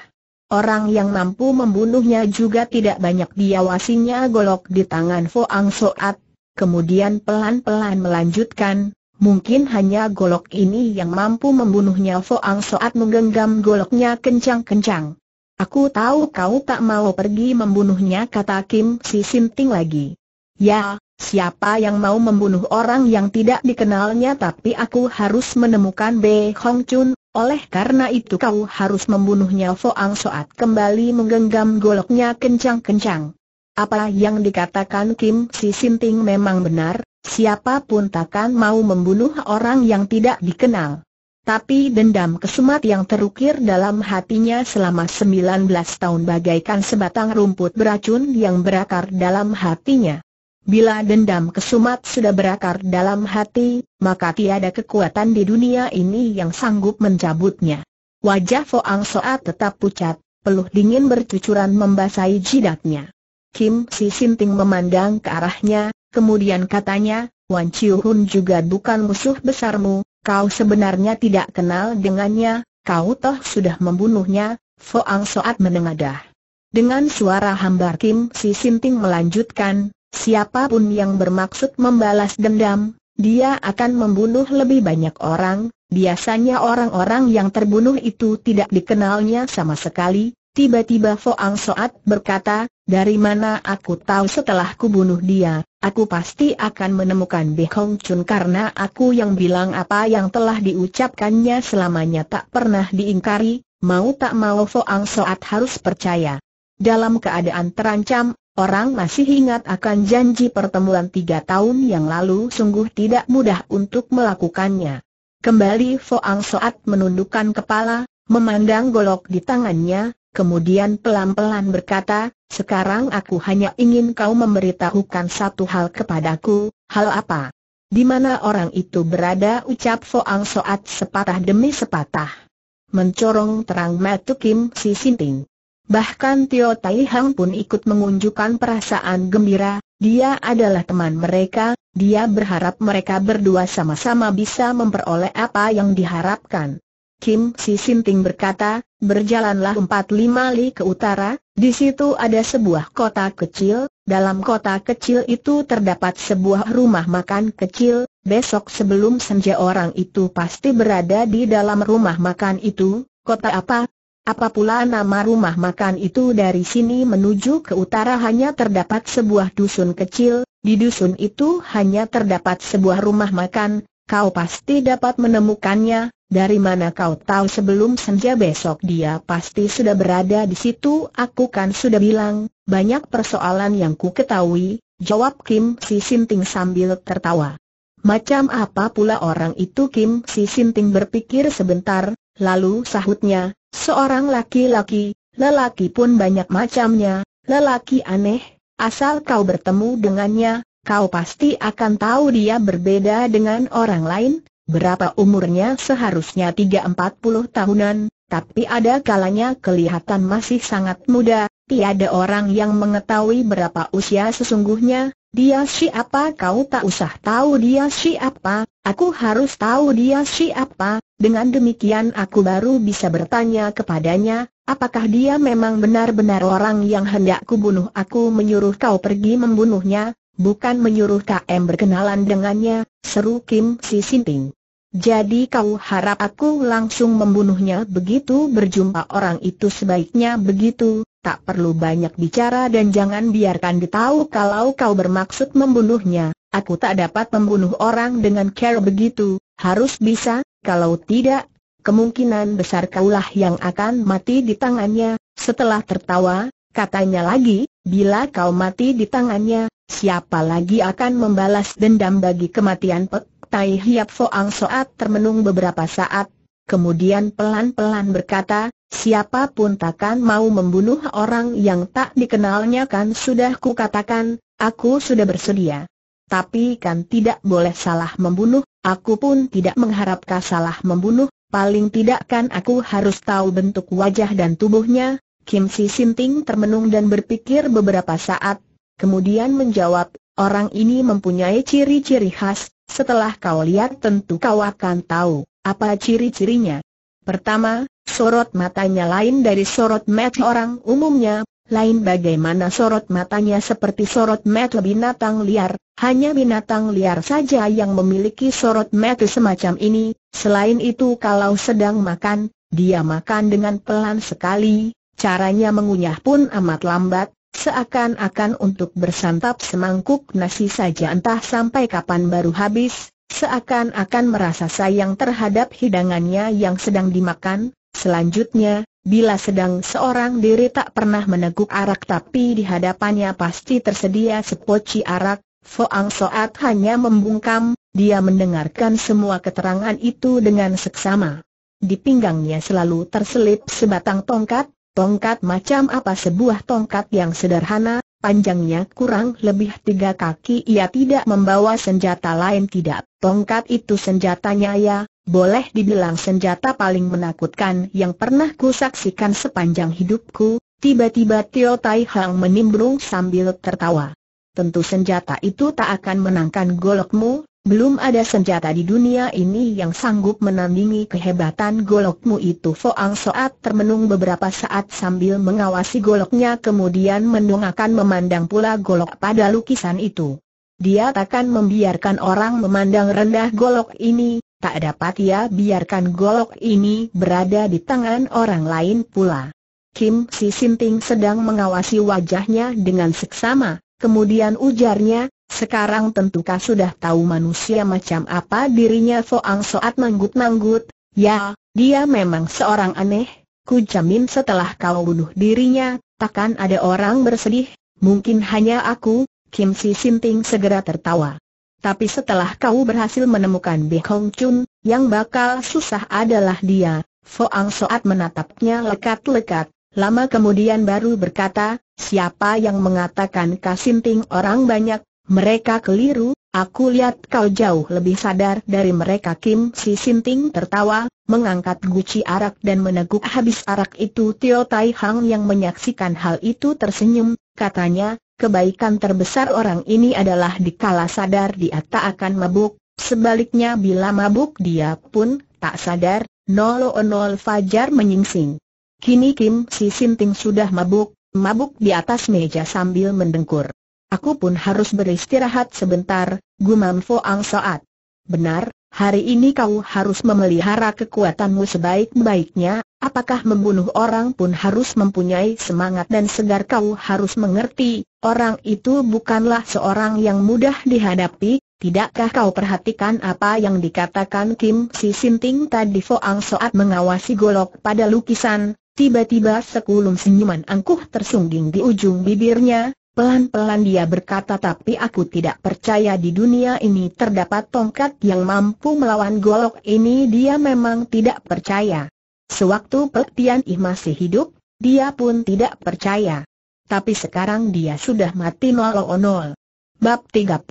Speaker 1: Orang yang mampu membunuhnya juga tidak banyak diawasinya golok di tangan Fo Ang Soat, kemudian pelan-pelan melanjutkan, mungkin hanya golok ini yang mampu membunuhnya Fo Ang Soat menggenggam goloknya kencang-kencang. Aku tahu kau tak mau pergi membunuhnya kata Kim Si Sinting lagi. Ya, Siapa yang mau membunuh orang yang tidak dikenalnya tapi aku harus menemukan Be Hong Chun, oleh karena itu kau harus membunuhnya Foang Soat kembali menggenggam goloknya kencang-kencang. Apa yang dikatakan Kim Si Sinting memang benar, siapapun takkan mau membunuh orang yang tidak dikenal. Tapi dendam kesumat yang terukir dalam hatinya selama 19 tahun bagaikan sebatang rumput beracun yang berakar dalam hatinya. Bila dendam kesumat sudah berakar dalam hati, maka tiada kekuatan di dunia ini yang sanggup mencabutnya. Wajah Foang Soat tetap pucat, peluh dingin bercucuran membasahi jidatnya. Kim Si Sinting memandang ke arahnya, kemudian katanya, Wan Chiu Hun juga bukan musuh besarmu, kau sebenarnya tidak kenal dengannya, kau toh sudah membunuhnya, Foang Soat menengadah. Dengan suara hambar Kim Si Sinting melanjutkan, Siapapun yang bermaksud membalas dendam, dia akan membunuh lebih banyak orang, biasanya orang-orang yang terbunuh itu tidak dikenalnya sama sekali, tiba-tiba Foang Soat berkata, dari mana aku tahu setelah kubunuh dia, aku pasti akan menemukan Be Hong Chun karena aku yang bilang apa yang telah diucapkannya selamanya tak pernah diingkari, mau tak mau Foang Soat harus percaya. Dalam keadaan terancam, Orang masih ingat akan janji pertemuan tiga tahun yang lalu sungguh tidak mudah untuk melakukannya. Kembali Foang Soat menundukkan kepala, memandang golok di tangannya, kemudian pelan-pelan berkata, sekarang aku hanya ingin kau memberitahukan satu hal kepadaku, hal apa? Di mana orang itu berada ucap Foang Soat sepatah demi sepatah. Mencorong terang Matu Kim Si Sinting. Bahkan Tio Tai Hang pun ikut mengunjukkan perasaan gembira, dia adalah teman mereka, dia berharap mereka berdua sama-sama bisa memperoleh apa yang diharapkan. Kim Si Sinting berkata, berjalanlah 45 li ke utara, di situ ada sebuah kota kecil, dalam kota kecil itu terdapat sebuah rumah makan kecil, besok sebelum senja orang itu pasti berada di dalam rumah makan itu, kota apa, apa pula nama rumah makan itu dari sini menuju ke utara hanya terdapat sebuah dusun kecil, di dusun itu hanya terdapat sebuah rumah makan, kau pasti dapat menemukannya, dari mana kau tahu sebelum senja besok dia pasti sudah berada di situ aku kan sudah bilang, banyak persoalan yang ku ketahui, jawab Kim Si Sinting sambil tertawa. Macam apa pula orang itu Kim Si Sinting berpikir sebentar, lalu sahutnya, Seorang laki-laki, lelaki pun banyak macamnya, lelaki aneh, asal kau bertemu dengannya, kau pasti akan tahu dia berbeda dengan orang lain, berapa umurnya seharusnya 3-40 tahunan, tapi ada kalanya kelihatan masih sangat muda, tiada orang yang mengetahui berapa usia sesungguhnya, dia siapa kau tak usah tahu dia siapa, aku harus tahu dia siapa, dengan demikian aku baru bisa bertanya kepadanya, apakah dia memang benar-benar orang yang hendak kubunuh aku menyuruh kau pergi membunuhnya, bukan menyuruh KM berkenalan dengannya, seru Kim Si Sinting. Jadi kau harap aku langsung membunuhnya begitu berjumpa orang itu sebaiknya begitu, tak perlu banyak bicara dan jangan biarkan ditahu kalau kau bermaksud membunuhnya, aku tak dapat membunuh orang dengan care begitu, harus bisa, kalau tidak, kemungkinan besar kaulah yang akan mati di tangannya. Setelah tertawa, katanya lagi, bila kau mati di tangannya, siapa lagi akan membalas dendam bagi kematian Pek Tai Hiap Foang Soat termenung beberapa saat, kemudian pelan-pelan berkata, siapapun takkan mau membunuh orang yang tak dikenalnya kan sudah ku katakan, aku sudah bersedia. Tapi kan tidak boleh salah membunuh, Aku pun tidak mengharapkan salah membunuh, paling tidak kan aku harus tahu bentuk wajah dan tubuhnya. Kim Si Sinting termenung dan berpikir beberapa saat, kemudian menjawab, orang ini mempunyai ciri-ciri khas, setelah kau lihat tentu kau akan tahu, apa ciri-cirinya. Pertama, sorot matanya lain dari sorot mata orang umumnya, lain bagaimana sorot matanya seperti sorot mata binatang liar, hanya binatang liar saja yang memiliki sorot mata semacam ini, selain itu kalau sedang makan, dia makan dengan pelan sekali, caranya mengunyah pun amat lambat, seakan-akan untuk bersantap semangkuk nasi saja entah sampai kapan baru habis, seakan-akan merasa sayang terhadap hidangannya yang sedang dimakan, selanjutnya, Bila sedang seorang diri tak pernah meneguk arak tapi di hadapannya pasti tersedia sepoci arak, Foang Soat hanya membungkam, dia mendengarkan semua keterangan itu dengan seksama. Di pinggangnya selalu terselip sebatang tongkat, tongkat macam apa sebuah tongkat yang sederhana, panjangnya kurang lebih tiga kaki ia tidak membawa senjata lain tidak. Tongkat itu senjatanya ya, boleh dibilang senjata paling menakutkan yang pernah ku saksikan sepanjang hidupku, tiba-tiba Tio Tai Hang menimbrung sambil tertawa. Tentu senjata itu tak akan menangkan golokmu, belum ada senjata di dunia ini yang sanggup menandingi kehebatan golokmu itu Foang Soat termenung beberapa saat sambil mengawasi goloknya kemudian mendongakkan memandang pula golok pada lukisan itu. Dia takkan membiarkan orang memandang rendah golok ini, tak dapat ia biarkan golok ini berada di tangan orang lain pula. Kim Si Sinting sedang mengawasi wajahnya dengan seksama, kemudian ujarnya, sekarang tentukah sudah tahu manusia macam apa dirinya Foang Soat nanggut-nanggut, ya, dia memang seorang aneh, ku jamin setelah kau bunuh dirinya, takkan ada orang bersedih, mungkin hanya aku, Kim Si Sinting segera tertawa. Tapi setelah kau berhasil menemukan Bi Hong Chun, yang bakal susah adalah dia. Foang Soat menatapnya lekat-lekat, lama kemudian baru berkata, siapa yang mengatakan Kasinting orang banyak, mereka keliru, aku lihat kau jauh lebih sadar dari mereka Kim Si Sinting tertawa, mengangkat guci arak dan meneguk habis arak itu Tio Tai Hang yang menyaksikan hal itu tersenyum, katanya, Kebaikan terbesar orang ini adalah dikala sadar dia tak akan mabuk, sebaliknya bila mabuk dia pun tak sadar, nolo nol fajar menyingsing. Kini Kim Si Sinting sudah mabuk, mabuk di atas meja sambil mendengkur. Aku pun harus beristirahat sebentar, gumam Foang Soat. Benar, hari ini kau harus memelihara kekuatanmu sebaik-baiknya, Apakah membunuh orang pun harus mempunyai semangat dan segar kau harus mengerti, orang itu bukanlah seorang yang mudah dihadapi, tidakkah kau perhatikan apa yang dikatakan Kim Si Sinting tadi Foang saat mengawasi golok pada lukisan, tiba-tiba sekulum senyuman angkuh tersungging di ujung bibirnya, Pelan-pelan dia berkata tapi aku tidak percaya di dunia ini terdapat tongkat yang mampu melawan golok ini dia memang tidak percaya. Sewaktu Pek Tian Ih masih hidup, dia pun tidak percaya. Tapi sekarang dia sudah mati nol nol. Bab 35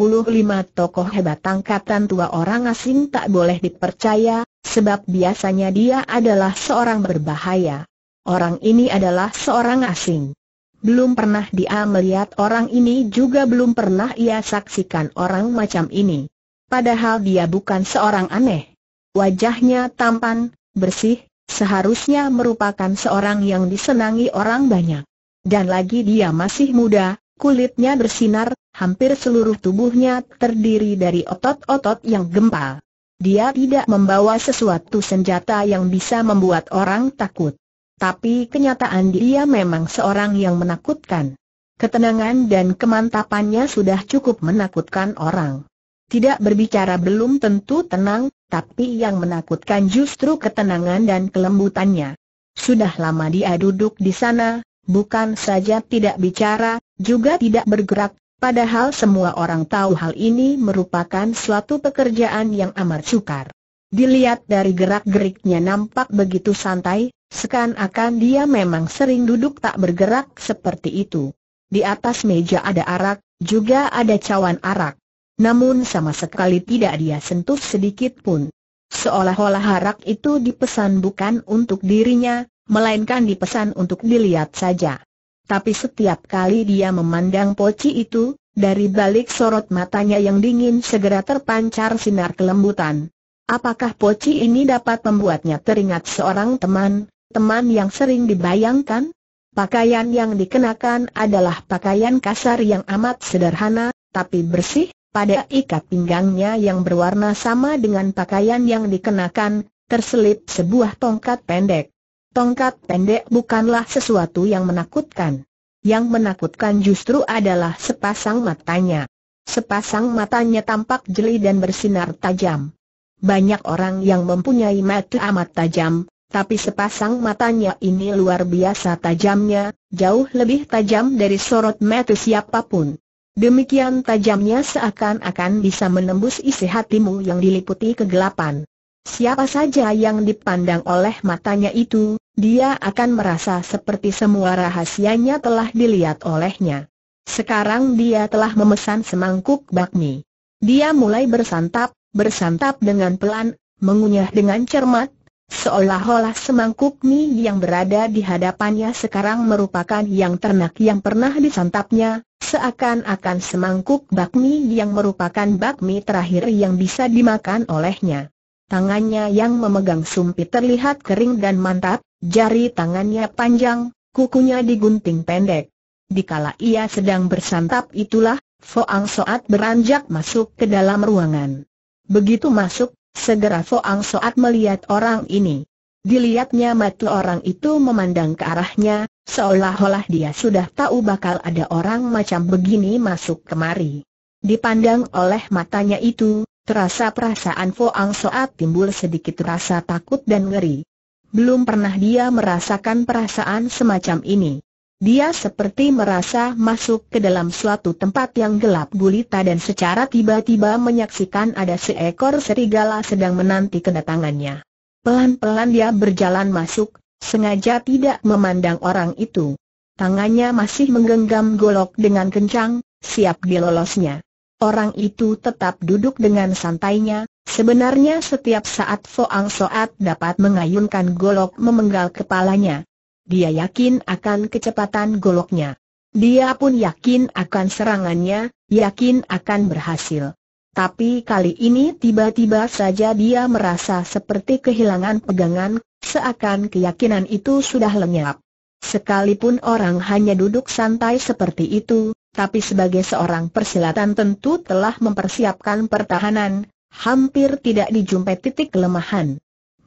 Speaker 1: Tokoh hebat angkatan tua orang asing tak boleh dipercaya, sebab biasanya dia adalah seorang berbahaya. Orang ini adalah seorang asing. Belum pernah dia melihat orang ini juga belum pernah ia saksikan orang macam ini. Padahal dia bukan seorang aneh. Wajahnya tampan, bersih, Seharusnya merupakan seorang yang disenangi orang banyak. Dan lagi dia masih muda, kulitnya bersinar, hampir seluruh tubuhnya terdiri dari otot-otot yang gempal. Dia tidak membawa sesuatu senjata yang bisa membuat orang takut. Tapi kenyataan dia memang seorang yang menakutkan. Ketenangan dan kemantapannya sudah cukup menakutkan orang. Tidak berbicara belum tentu tenang, tapi yang menakutkan justru ketenangan dan kelembutannya. Sudah lama dia duduk di sana, bukan saja tidak bicara, juga tidak bergerak, padahal semua orang tahu hal ini merupakan suatu pekerjaan yang amat sukar. Dilihat dari gerak-geriknya nampak begitu santai, seakan-akan dia memang sering duduk tak bergerak seperti itu. Di atas meja ada arak, juga ada cawan arak. Namun sama sekali tidak dia sentuh sedikit pun. Seolah-olah harak itu dipesan bukan untuk dirinya, melainkan dipesan untuk dilihat saja. Tapi setiap kali dia memandang poci itu, dari balik sorot matanya yang dingin segera terpancar sinar kelembutan. Apakah poci ini dapat membuatnya teringat seorang teman, teman yang sering dibayangkan? Pakaian yang dikenakan adalah pakaian kasar yang amat sederhana, tapi bersih, pada ikat pinggangnya yang berwarna sama dengan pakaian yang dikenakan, terselip sebuah tongkat pendek. Tongkat pendek bukanlah sesuatu yang menakutkan. Yang menakutkan justru adalah sepasang matanya. Sepasang matanya tampak jeli dan bersinar tajam. Banyak orang yang mempunyai mata amat tajam, tapi sepasang matanya ini luar biasa tajamnya, jauh lebih tajam dari sorot mata siapapun. Demikian tajamnya seakan-akan bisa menembus isi hatimu yang diliputi kegelapan. Siapa saja yang dipandang oleh matanya itu, dia akan merasa seperti semua rahasianya telah dilihat olehnya. Sekarang dia telah memesan semangkuk bakmi. Dia mulai bersantap, bersantap dengan pelan, mengunyah dengan cermat, seolah-olah semangkuk mie yang berada di hadapannya sekarang merupakan yang ternak yang pernah disantapnya, seakan-akan semangkuk bakmi yang merupakan bakmi terakhir yang bisa dimakan olehnya. Tangannya yang memegang sumpit terlihat kering dan mantap, jari tangannya panjang, kukunya digunting pendek. Dikala ia sedang bersantap itulah, Foang Soat beranjak masuk ke dalam ruangan. Begitu masuk, segera Foang Soat melihat orang ini. Dilihatnya mata orang itu memandang ke arahnya, Seolah-olah dia sudah tahu bakal ada orang macam begini masuk kemari. Dipandang oleh matanya itu, terasa perasaan Ang Soat timbul sedikit rasa takut dan ngeri. Belum pernah dia merasakan perasaan semacam ini. Dia seperti merasa masuk ke dalam suatu tempat yang gelap gulita dan secara tiba-tiba menyaksikan ada seekor serigala sedang menanti kedatangannya. Pelan-pelan dia berjalan masuk, sengaja tidak memandang orang itu. Tangannya masih menggenggam golok dengan kencang, siap dilolosnya. Orang itu tetap duduk dengan santainya, sebenarnya setiap saat Foang Soat dapat mengayunkan golok memenggal kepalanya. Dia yakin akan kecepatan goloknya. Dia pun yakin akan serangannya, yakin akan berhasil. Tapi kali ini tiba-tiba saja dia merasa seperti kehilangan pegangan, seakan keyakinan itu sudah lenyap. Sekalipun orang hanya duduk santai seperti itu, tapi sebagai seorang persilatan tentu telah mempersiapkan pertahanan, hampir tidak dijumpai titik kelemahan.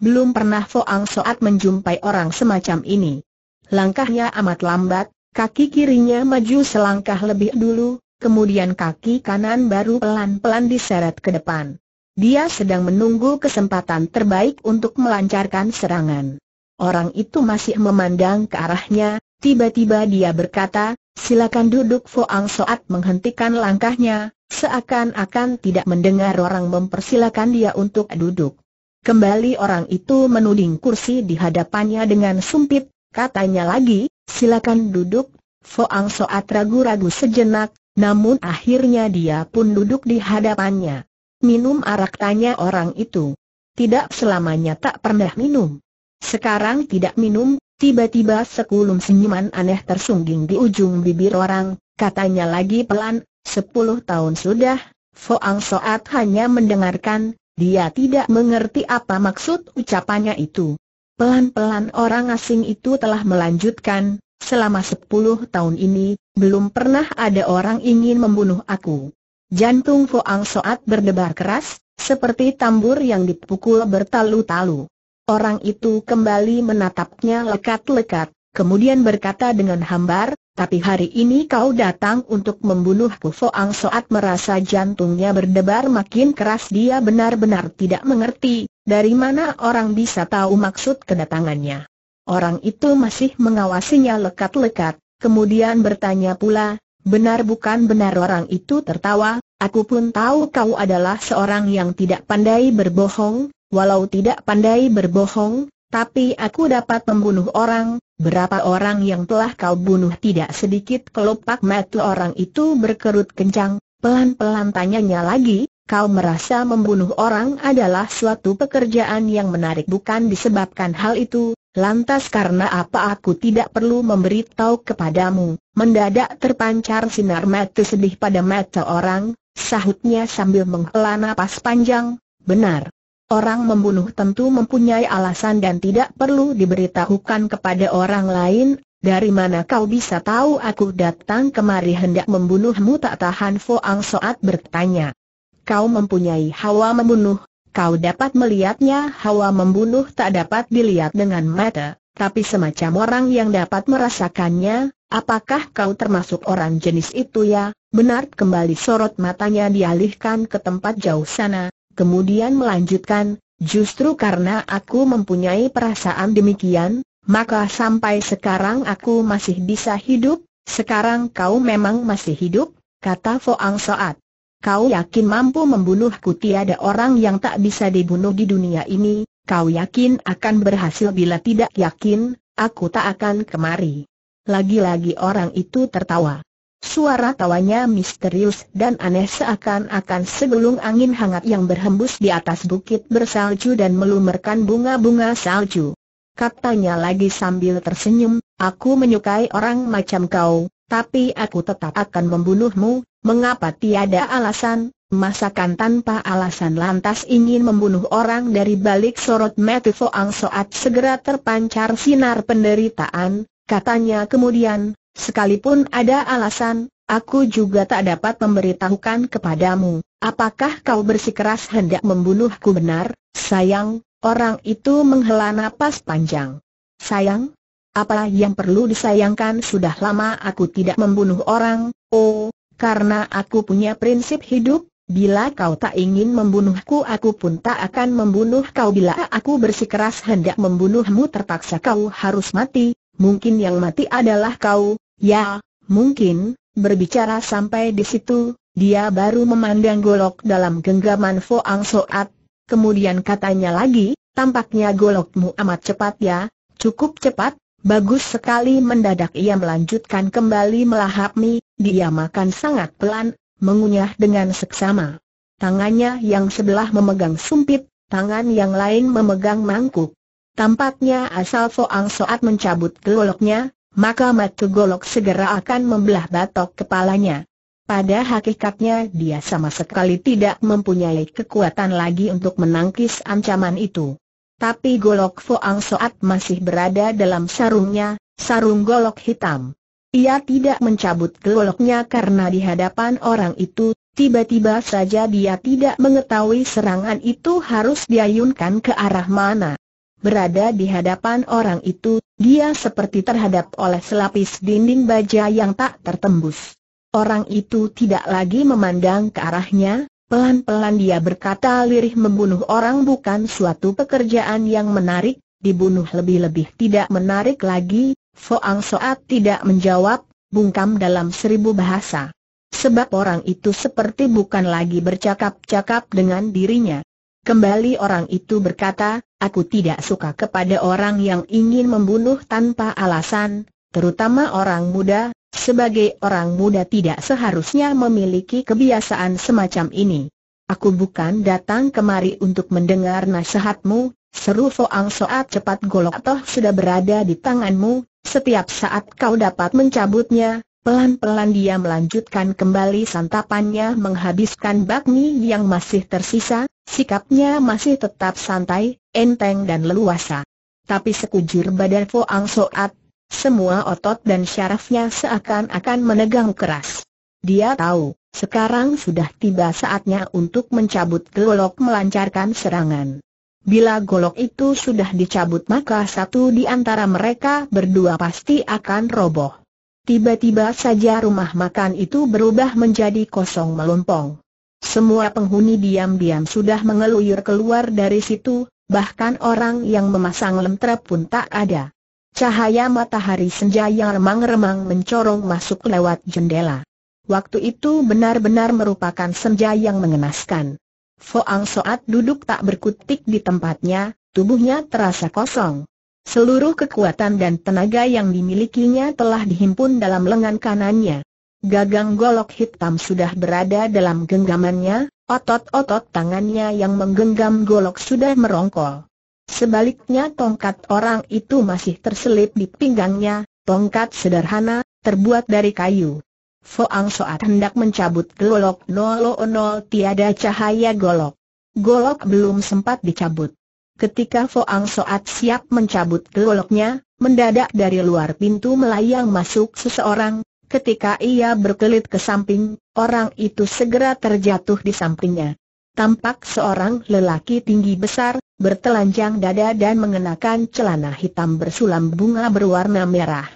Speaker 1: Belum pernah Foang Soat menjumpai orang semacam ini. Langkahnya amat lambat, kaki kirinya maju selangkah lebih dulu, kemudian kaki kanan baru pelan-pelan diseret ke depan. Dia sedang menunggu kesempatan terbaik untuk melancarkan serangan. Orang itu masih memandang ke arahnya, tiba-tiba dia berkata, silakan duduk Foang Soat menghentikan langkahnya, seakan-akan tidak mendengar orang mempersilakan dia untuk duduk. Kembali orang itu menuding kursi di hadapannya dengan sumpit, katanya lagi, silakan duduk. Foang Soat ragu-ragu sejenak, namun akhirnya dia pun duduk di hadapannya. Minum arak tanya orang itu. Tidak selamanya tak pernah minum. Sekarang tidak minum, tiba-tiba sekulum senyuman aneh tersungging di ujung bibir orang, katanya lagi pelan, sepuluh tahun sudah, Foang Soat hanya mendengarkan, dia tidak mengerti apa maksud ucapannya itu. Pelan-pelan orang asing itu telah melanjutkan, selama sepuluh tahun ini, belum pernah ada orang ingin membunuh aku. Jantung Ang Soat berdebar keras, seperti tambur yang dipukul bertalu-talu. Orang itu kembali menatapnya lekat-lekat, kemudian berkata dengan hambar, tapi hari ini kau datang untuk membunuhku Ang Soat merasa jantungnya berdebar makin keras dia benar-benar tidak mengerti, dari mana orang bisa tahu maksud kedatangannya. Orang itu masih mengawasinya lekat-lekat, kemudian bertanya pula, Benar bukan benar orang itu tertawa, aku pun tahu kau adalah seorang yang tidak pandai berbohong, walau tidak pandai berbohong, tapi aku dapat membunuh orang, berapa orang yang telah kau bunuh tidak sedikit kelopak mata orang itu berkerut kencang, pelan-pelan tanyanya lagi, kau merasa membunuh orang adalah suatu pekerjaan yang menarik bukan disebabkan hal itu, Lantas karena apa aku tidak perlu memberitahu kepadamu? Mendadak terpancar sinar mata sedih pada mata orang, sahutnya sambil menghela napas panjang, benar. Orang membunuh tentu mempunyai alasan dan tidak perlu diberitahukan kepada orang lain, dari mana kau bisa tahu aku datang kemari hendak membunuhmu tak tahan Fo Ang Soat bertanya. Kau mempunyai hawa membunuh, Kau dapat melihatnya, hawa membunuh tak dapat dilihat dengan mata, tapi semacam orang yang dapat merasakannya, apakah kau termasuk orang jenis itu ya? Benar kembali sorot matanya dialihkan ke tempat jauh sana, kemudian melanjutkan, justru karena aku mempunyai perasaan demikian, maka sampai sekarang aku masih bisa hidup, sekarang kau memang masih hidup, kata Foang Soat. Kau yakin mampu membunuhku tiada orang yang tak bisa dibunuh di dunia ini, kau yakin akan berhasil bila tidak yakin, aku tak akan kemari. Lagi-lagi orang itu tertawa. Suara tawanya misterius dan aneh seakan-akan segelung angin hangat yang berhembus di atas bukit bersalju dan melumerkan bunga-bunga salju. Katanya lagi sambil tersenyum, aku menyukai orang macam kau, tapi aku tetap akan membunuhmu, mengapa tiada alasan, masakan tanpa alasan lantas ingin membunuh orang dari balik sorot Matthew Foang Soat segera terpancar sinar penderitaan, katanya kemudian, sekalipun ada alasan, aku juga tak dapat memberitahukan kepadamu, apakah kau bersikeras hendak membunuhku benar, sayang, orang itu menghela napas panjang. Sayang, apa yang perlu disayangkan sudah lama aku tidak membunuh orang, oh, karena aku punya prinsip hidup, bila kau tak ingin membunuhku aku pun tak akan membunuh kau bila aku bersikeras hendak membunuhmu terpaksa kau harus mati, mungkin yang mati adalah kau, ya, mungkin, berbicara sampai di situ, dia baru memandang golok dalam genggaman Foang Soat, kemudian katanya lagi, tampaknya golokmu amat cepat ya, cukup cepat, Bagus sekali mendadak ia melanjutkan kembali melahap mie, dia makan sangat pelan, mengunyah dengan seksama. Tangannya yang sebelah memegang sumpit, tangan yang lain memegang mangkuk. Tampaknya asal Foang Soat mencabut goloknya, maka matu golok segera akan membelah batok kepalanya. Pada hakikatnya dia sama sekali tidak mempunyai kekuatan lagi untuk menangkis ancaman itu. Tapi golok Foang Soat masih berada dalam sarungnya, sarung golok hitam. Ia tidak mencabut goloknya karena di hadapan orang itu, tiba-tiba saja dia tidak mengetahui serangan itu harus diayunkan ke arah mana. Berada di hadapan orang itu, dia seperti terhadap oleh selapis dinding baja yang tak tertembus. Orang itu tidak lagi memandang ke arahnya, Pelan-pelan dia berkata lirih membunuh orang bukan suatu pekerjaan yang menarik, dibunuh lebih-lebih tidak menarik lagi, Foang Soat tidak menjawab, bungkam dalam seribu bahasa. Sebab orang itu seperti bukan lagi bercakap-cakap dengan dirinya. Kembali orang itu berkata, aku tidak suka kepada orang yang ingin membunuh tanpa alasan, terutama orang muda, sebagai orang muda tidak seharusnya memiliki kebiasaan semacam ini. Aku bukan datang kemari untuk mendengar nasihatmu, seru Foang Soat cepat golok toh sudah berada di tanganmu, setiap saat kau dapat mencabutnya, Pelan-pelan dia melanjutkan kembali santapannya menghabiskan bakmi yang masih tersisa, sikapnya masih tetap santai, enteng dan leluasa. Tapi sekujur badan Foang Soat semua otot dan syarafnya seakan-akan menegang keras. Dia tahu, sekarang sudah tiba saatnya untuk mencabut golok melancarkan serangan. Bila golok itu sudah dicabut maka satu di antara mereka berdua pasti akan roboh. Tiba-tiba saja rumah makan itu berubah menjadi kosong melompong. Semua penghuni diam-diam sudah mengeluyur keluar dari situ, bahkan orang yang memasang lemtra pun tak ada. Cahaya matahari senja yang remang-remang mencorong masuk lewat jendela. Waktu itu benar-benar merupakan senja yang mengenaskan. Foang Soat duduk tak berkutik di tempatnya, tubuhnya terasa kosong. Seluruh kekuatan dan tenaga yang dimilikinya telah dihimpun dalam lengan kanannya. Gagang golok hitam sudah berada dalam genggamannya, otot-otot tangannya yang menggenggam golok sudah merongkol. Sebaliknya tongkat orang itu masih terselip di pinggangnya, tongkat sederhana, terbuat dari kayu. Foang Soat hendak mencabut golok nol-nol tiada cahaya golok. Golok belum sempat dicabut. Ketika Foang Soat siap mencabut goloknya, mendadak dari luar pintu melayang masuk seseorang, Ketika ia berkelit ke samping, orang itu segera terjatuh di sampingnya. Tampak seorang lelaki tinggi besar, bertelanjang dada dan mengenakan celana hitam bersulam bunga berwarna merah.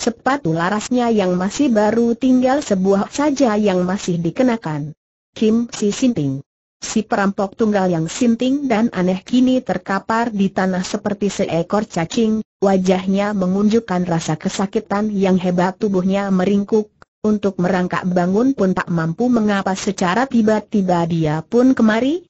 Speaker 1: Sepatu larasnya yang masih baru tinggal sebuah saja yang masih dikenakan. Kim Si Sinting. Si perampok tunggal yang sinting dan aneh kini terkapar di tanah seperti seekor cacing, wajahnya mengunjukkan rasa kesakitan yang hebat tubuhnya meringkuk, untuk merangkak bangun pun tak mampu mengapa secara tiba-tiba dia pun kemari,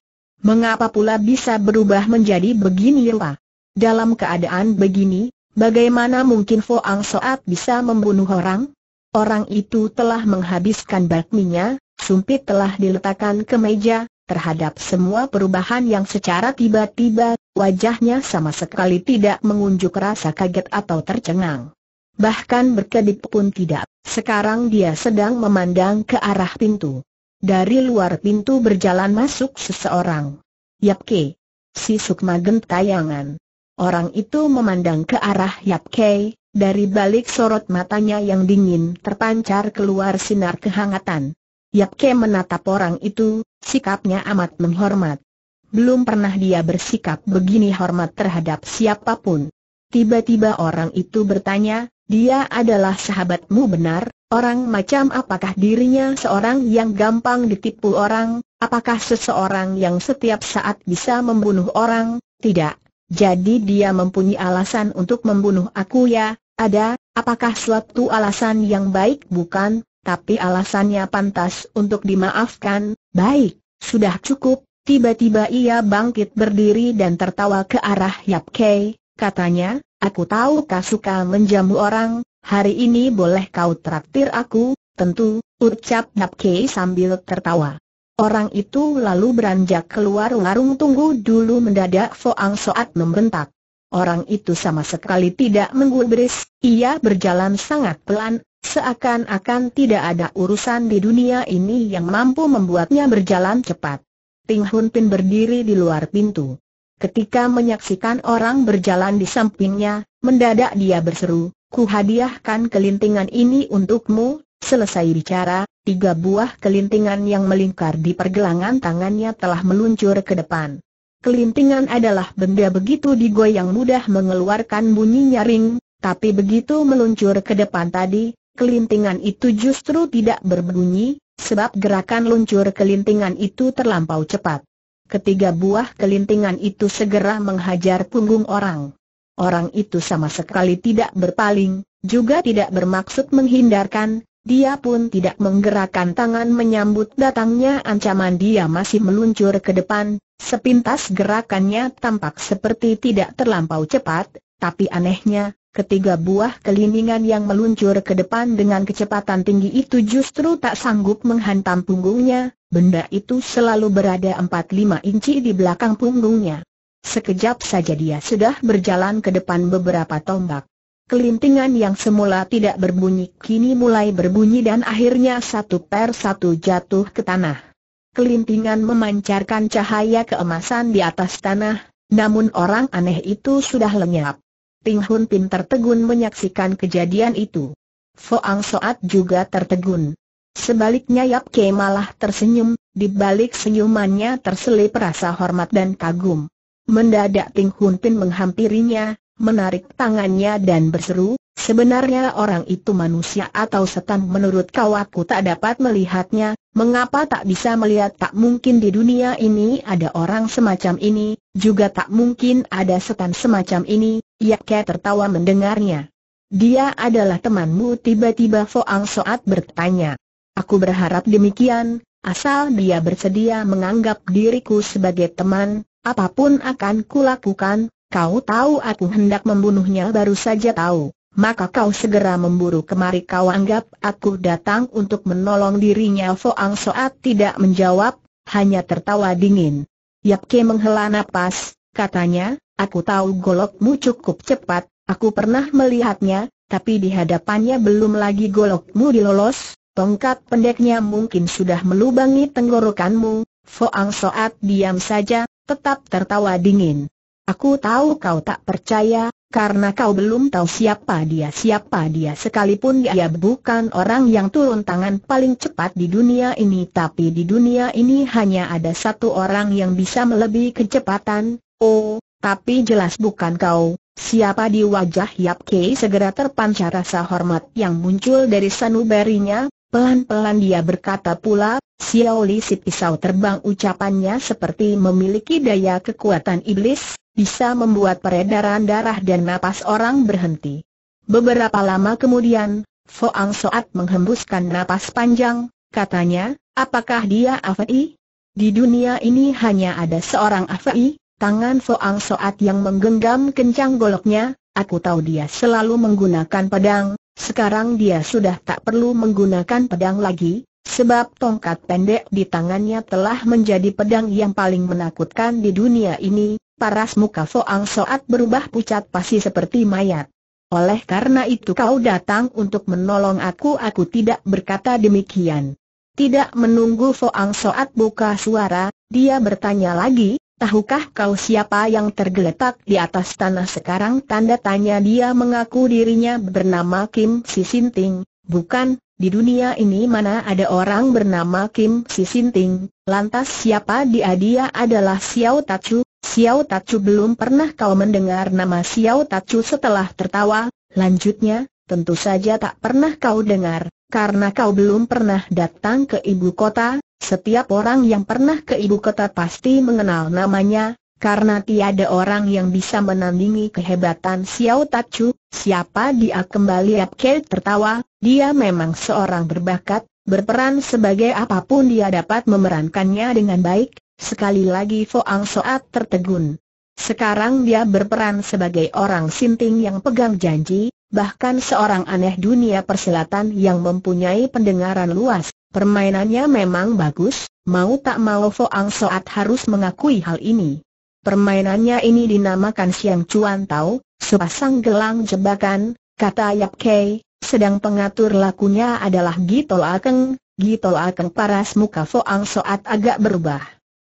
Speaker 1: Mengapa pula bisa berubah menjadi begini lupa? Dalam keadaan begini, bagaimana mungkin Ang Soat bisa membunuh orang? Orang itu telah menghabiskan bakminya, sumpit telah diletakkan ke meja, terhadap semua perubahan yang secara tiba-tiba, wajahnya sama sekali tidak mengunjuk rasa kaget atau tercengang. Bahkan berkedip pun tidak, sekarang dia sedang memandang ke arah pintu. Dari luar pintu berjalan masuk seseorang. Yap Yapke. Si Sukma gentayangan. Orang itu memandang ke arah Yap Yapke, dari balik sorot matanya yang dingin terpancar keluar sinar kehangatan. Yap Yapke menatap orang itu, sikapnya amat menghormat. Belum pernah dia bersikap begini hormat terhadap siapapun. Tiba-tiba orang itu bertanya, dia adalah sahabatmu benar? Orang macam apakah dirinya seorang yang gampang ditipu orang, apakah seseorang yang setiap saat bisa membunuh orang, tidak. Jadi dia mempunyai alasan untuk membunuh aku ya, ada, apakah suatu alasan yang baik bukan, tapi alasannya pantas untuk dimaafkan, baik, sudah cukup. Tiba-tiba ia bangkit berdiri dan tertawa ke arah Yap Kei, katanya, aku tahu kau suka menjamu orang, hari ini boleh kau traktir aku, tentu, ucap Napke sambil tertawa. Orang itu lalu beranjak keluar warung tunggu dulu mendadak Foang Soat membentak. Orang itu sama sekali tidak menggubris, ia berjalan sangat pelan, seakan-akan tidak ada urusan di dunia ini yang mampu membuatnya berjalan cepat. Ting Hun Pin berdiri di luar pintu. Ketika menyaksikan orang berjalan di sampingnya, mendadak dia berseru, ku hadiahkan kelintingan ini untukmu, selesai bicara, tiga buah kelintingan yang melingkar di pergelangan tangannya telah meluncur ke depan. Kelintingan adalah benda begitu digoyang mudah mengeluarkan bunyi nyaring, tapi begitu meluncur ke depan tadi, kelintingan itu justru tidak berbunyi, sebab gerakan luncur kelintingan itu terlampau cepat. Ketiga buah kelintingan itu segera menghajar punggung orang. Orang itu sama sekali tidak berpaling, juga tidak bermaksud menghindarkan, dia pun tidak menggerakkan tangan menyambut datangnya ancaman dia masih meluncur ke depan, sepintas gerakannya tampak seperti tidak terlampau cepat, tapi anehnya, ketiga buah keliningan yang meluncur ke depan dengan kecepatan tinggi itu justru tak sanggup menghantam punggungnya, benda itu selalu berada 4-5 inci di belakang punggungnya. Sekejap saja dia sudah berjalan ke depan beberapa tombak. Kelintingan yang semula tidak berbunyi kini mulai berbunyi dan akhirnya satu per satu jatuh ke tanah. Kelintingan memancarkan cahaya keemasan di atas tanah, namun orang aneh itu sudah lenyap. Ping Hun Pin tertegun menyaksikan kejadian itu. Foang Soat juga tertegun. Sebaliknya Yap Ke malah tersenyum, di balik senyumannya terselip rasa hormat dan kagum. Mendadak Ping Hun Pin menghampirinya, menarik tangannya dan berseru, sebenarnya orang itu manusia atau setan menurut kau aku tak dapat melihatnya, mengapa tak bisa melihat tak mungkin di dunia ini ada orang semacam ini, juga tak mungkin ada setan semacam ini, Yake tertawa mendengarnya. Dia adalah temanmu tiba-tiba Foang Soat bertanya. Aku berharap demikian, asal dia bersedia menganggap diriku sebagai teman, Apapun akan kulakukan, kau tahu aku hendak membunuhnya baru saja tahu. Maka kau segera memburu kemari kau anggap aku datang untuk menolong dirinya Foang Soat tidak menjawab, hanya tertawa dingin. Yap Ke menghela nafas, katanya, aku tahu golokmu cukup cepat, aku pernah melihatnya, tapi di hadapannya belum lagi golokmu dilolos, tongkat pendeknya mungkin sudah melubangi tenggorokanmu. Foang Soat diam saja, tetap tertawa dingin. Aku tahu kau tak percaya, karena kau belum tahu siapa dia siapa dia sekalipun dia bukan orang yang turun tangan paling cepat di dunia ini tapi di dunia ini hanya ada satu orang yang bisa melebihi kecepatan, oh, tapi jelas bukan kau, Siapa di wajah Yap Kei segera terpancar rasa hormat yang muncul dari sanubarinya, Pelan-pelan dia berkata pula, Xiao Li si pisau terbang ucapannya seperti memiliki daya kekuatan iblis, bisa membuat peredaran darah dan napas orang berhenti. Beberapa lama kemudian, Foang Soat menghembuskan napas panjang, katanya, apakah dia Afei? Di dunia ini hanya ada seorang Afei, tangan Foang Soat yang menggenggam kencang goloknya, aku tahu dia selalu menggunakan pedang, sekarang dia sudah tak perlu menggunakan pedang lagi, sebab tongkat pendek di tangannya telah menjadi pedang yang paling menakutkan di dunia ini, paras muka Foang Soat berubah pucat pasi seperti mayat. Oleh karena itu kau datang untuk menolong aku aku tidak berkata demikian. Tidak menunggu Foang Soat buka suara, dia bertanya lagi, Tahukah kau siapa yang tergeletak di atas tanah sekarang? Tanda tanya dia mengaku dirinya bernama Kim Si Sinting, bukan, di dunia ini mana ada orang bernama Kim Si Sinting, lantas siapa dia dia adalah Xiao Tachu, Xiao Tachu belum pernah kau mendengar nama Xiao Tachu setelah tertawa, lanjutnya, tentu saja tak pernah kau dengar, karena kau belum pernah datang ke ibu kota, setiap orang yang pernah ke ibu kota pasti mengenal namanya, karena tiada orang yang bisa menandingi kehebatan Xiao Tachu. Siapa dia kembali Apke tertawa, dia memang seorang berbakat, berperan sebagai apapun dia dapat memerankannya dengan baik, sekali lagi Foang Soat tertegun. Sekarang dia berperan sebagai orang sinting yang pegang janji, bahkan seorang aneh dunia persilatan yang mempunyai pendengaran luas. Permainannya memang bagus, mau tak mau Foang Soat harus mengakui hal ini. Permainannya ini dinamakan Siang Cuan Tau, sepasang gelang jebakan, kata Yap Kei, sedang pengatur lakunya adalah Gitol Akeng, Gitol Akeng paras muka Foang Soat agak berubah.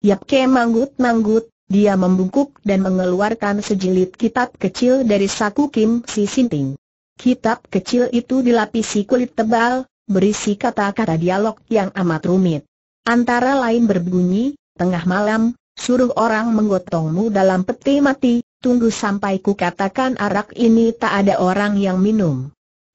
Speaker 1: Yap Kei manggut-manggut, dia membungkuk dan mengeluarkan sejilid kitab kecil dari saku Kim Si Sinting. Kitab kecil itu dilapisi kulit tebal, berisi kata-kata dialog yang amat rumit. Antara lain berbunyi, tengah malam, suruh orang menggotongmu dalam peti mati, tunggu sampai ku katakan arak ini tak ada orang yang minum.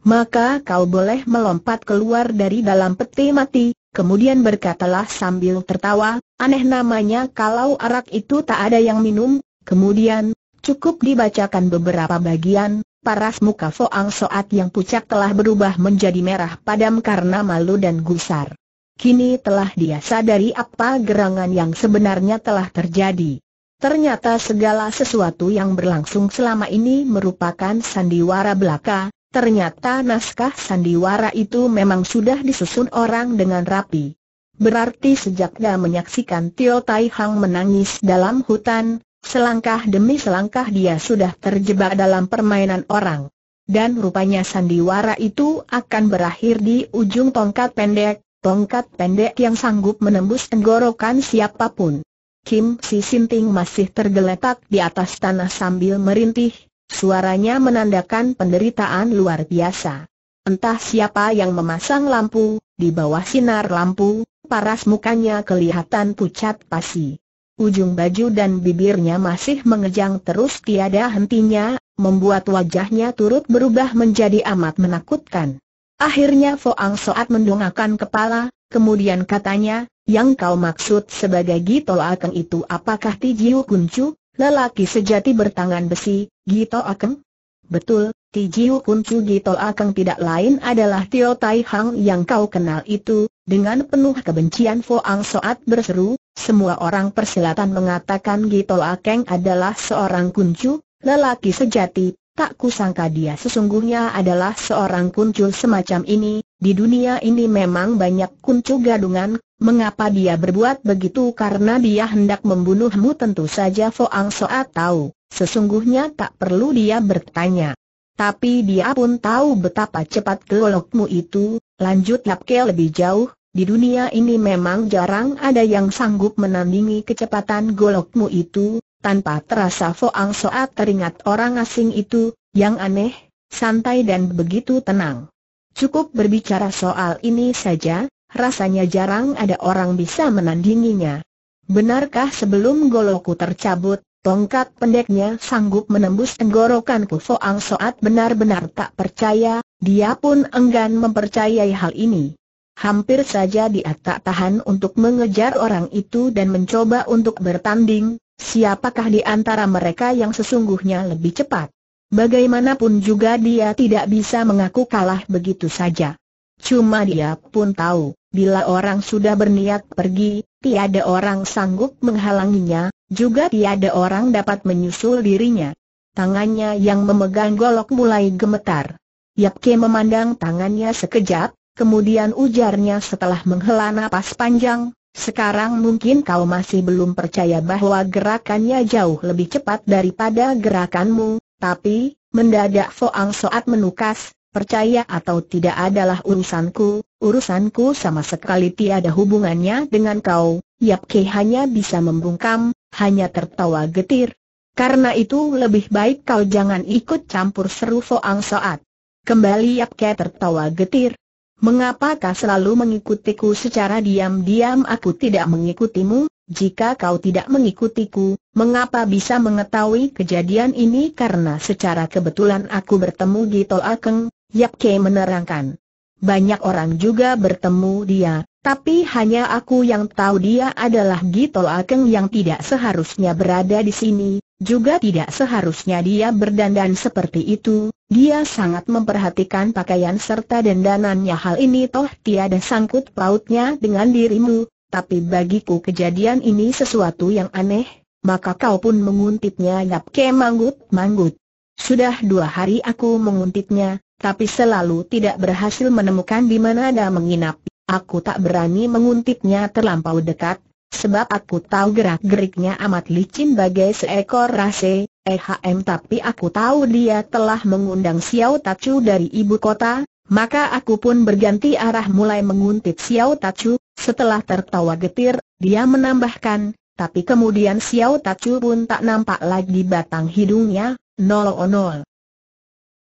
Speaker 1: Maka kau boleh melompat keluar dari dalam peti mati, kemudian berkatalah sambil tertawa, aneh namanya kalau arak itu tak ada yang minum, kemudian, cukup dibacakan beberapa bagian, paras muka Foang Soat yang pucat telah berubah menjadi merah padam karena malu dan gusar. Kini telah dia sadari apa gerangan yang sebenarnya telah terjadi. Ternyata segala sesuatu yang berlangsung selama ini merupakan sandiwara belaka, ternyata naskah sandiwara itu memang sudah disusun orang dengan rapi. Berarti sejak dia menyaksikan Tio Tai Hang menangis dalam hutan, Selangkah demi selangkah dia sudah terjebak dalam permainan orang. Dan rupanya sandiwara itu akan berakhir di ujung tongkat pendek, tongkat pendek yang sanggup menembus tenggorokan siapapun. Kim Si Sinting masih tergeletak di atas tanah sambil merintih, suaranya menandakan penderitaan luar biasa. Entah siapa yang memasang lampu, di bawah sinar lampu, paras mukanya kelihatan pucat pasi. Ujung baju dan bibirnya masih mengejang terus tiada hentinya, membuat wajahnya turut berubah menjadi amat menakutkan. Akhirnya Foang Soat mendongakkan kepala, kemudian katanya, yang kau maksud sebagai Gito Akeng itu apakah Ti Jiu Kuncu, lelaki sejati bertangan besi, Gito Akeng? Betul, Ti Jiu Kuncu Gito Akeng tidak lain adalah Tio Tai Hang yang kau kenal itu, dengan penuh kebencian Foang Soat berseru, semua orang persilatan mengatakan Gito Akeng adalah seorang kuncu, lelaki sejati, tak kusangka dia sesungguhnya adalah seorang kuncu semacam ini, di dunia ini memang banyak kuncu gadungan, mengapa dia berbuat begitu karena dia hendak membunuhmu tentu saja Foang Soat tahu, sesungguhnya tak perlu dia bertanya. Tapi dia pun tahu betapa cepat kelolokmu itu, Lanjut Lapke lebih jauh, di dunia ini memang jarang ada yang sanggup menandingi kecepatan golokmu itu, tanpa terasa Foang Soat teringat orang asing itu, yang aneh, santai dan begitu tenang. Cukup berbicara soal ini saja, rasanya jarang ada orang bisa menandinginya. Benarkah sebelum goloku tercabut, tongkat pendeknya sanggup menembus tenggorokanku Foang Soat benar-benar tak percaya, dia pun enggan mempercayai hal ini. Hampir saja dia tak tahan untuk mengejar orang itu dan mencoba untuk bertanding, siapakah di antara mereka yang sesungguhnya lebih cepat. Bagaimanapun juga dia tidak bisa mengaku kalah begitu saja. Cuma dia pun tahu, bila orang sudah berniat pergi, tiada orang sanggup menghalanginya, juga tiada orang dapat menyusul dirinya. Tangannya yang memegang golok mulai gemetar. Yap Yapke memandang tangannya sekejap, kemudian ujarnya setelah menghela nafas panjang, sekarang mungkin kau masih belum percaya bahwa gerakannya jauh lebih cepat daripada gerakanmu, tapi, mendadak Foang Soat menukas, percaya atau tidak adalah urusanku, urusanku sama sekali tiada hubungannya dengan kau, Yap Ke hanya bisa membungkam, hanya tertawa getir. Karena itu lebih baik kau jangan ikut campur seru Foang Soat. Kembali Yap Yapke tertawa getir. Mengapakah selalu mengikutiku secara diam-diam aku tidak mengikutimu? Jika kau tidak mengikutiku, mengapa bisa mengetahui kejadian ini karena secara kebetulan aku bertemu Gito Akeng, Yapke menerangkan. Banyak orang juga bertemu dia, tapi hanya aku yang tahu dia adalah Gito Akeng yang tidak seharusnya berada di sini, juga tidak seharusnya dia berdandan seperti itu, dia sangat memperhatikan pakaian serta dandanannya hal ini toh tiada sangkut pautnya dengan dirimu, tapi bagiku kejadian ini sesuatu yang aneh, maka kau pun menguntitnya Ke manggut-manggut. Sudah dua hari aku menguntitnya, tapi selalu tidak berhasil menemukan di mana ada menginap. Aku tak berani menguntitnya terlampau dekat, Sebab aku tahu gerak-geriknya amat licin bagai seekor rase, ehm tapi aku tahu dia telah mengundang Xiao Tachu dari ibu kota, maka aku pun berganti arah mulai menguntit Xiao Tachu. setelah tertawa getir, dia menambahkan, tapi kemudian Xiao Tachu pun tak nampak lagi batang hidungnya, nol nol.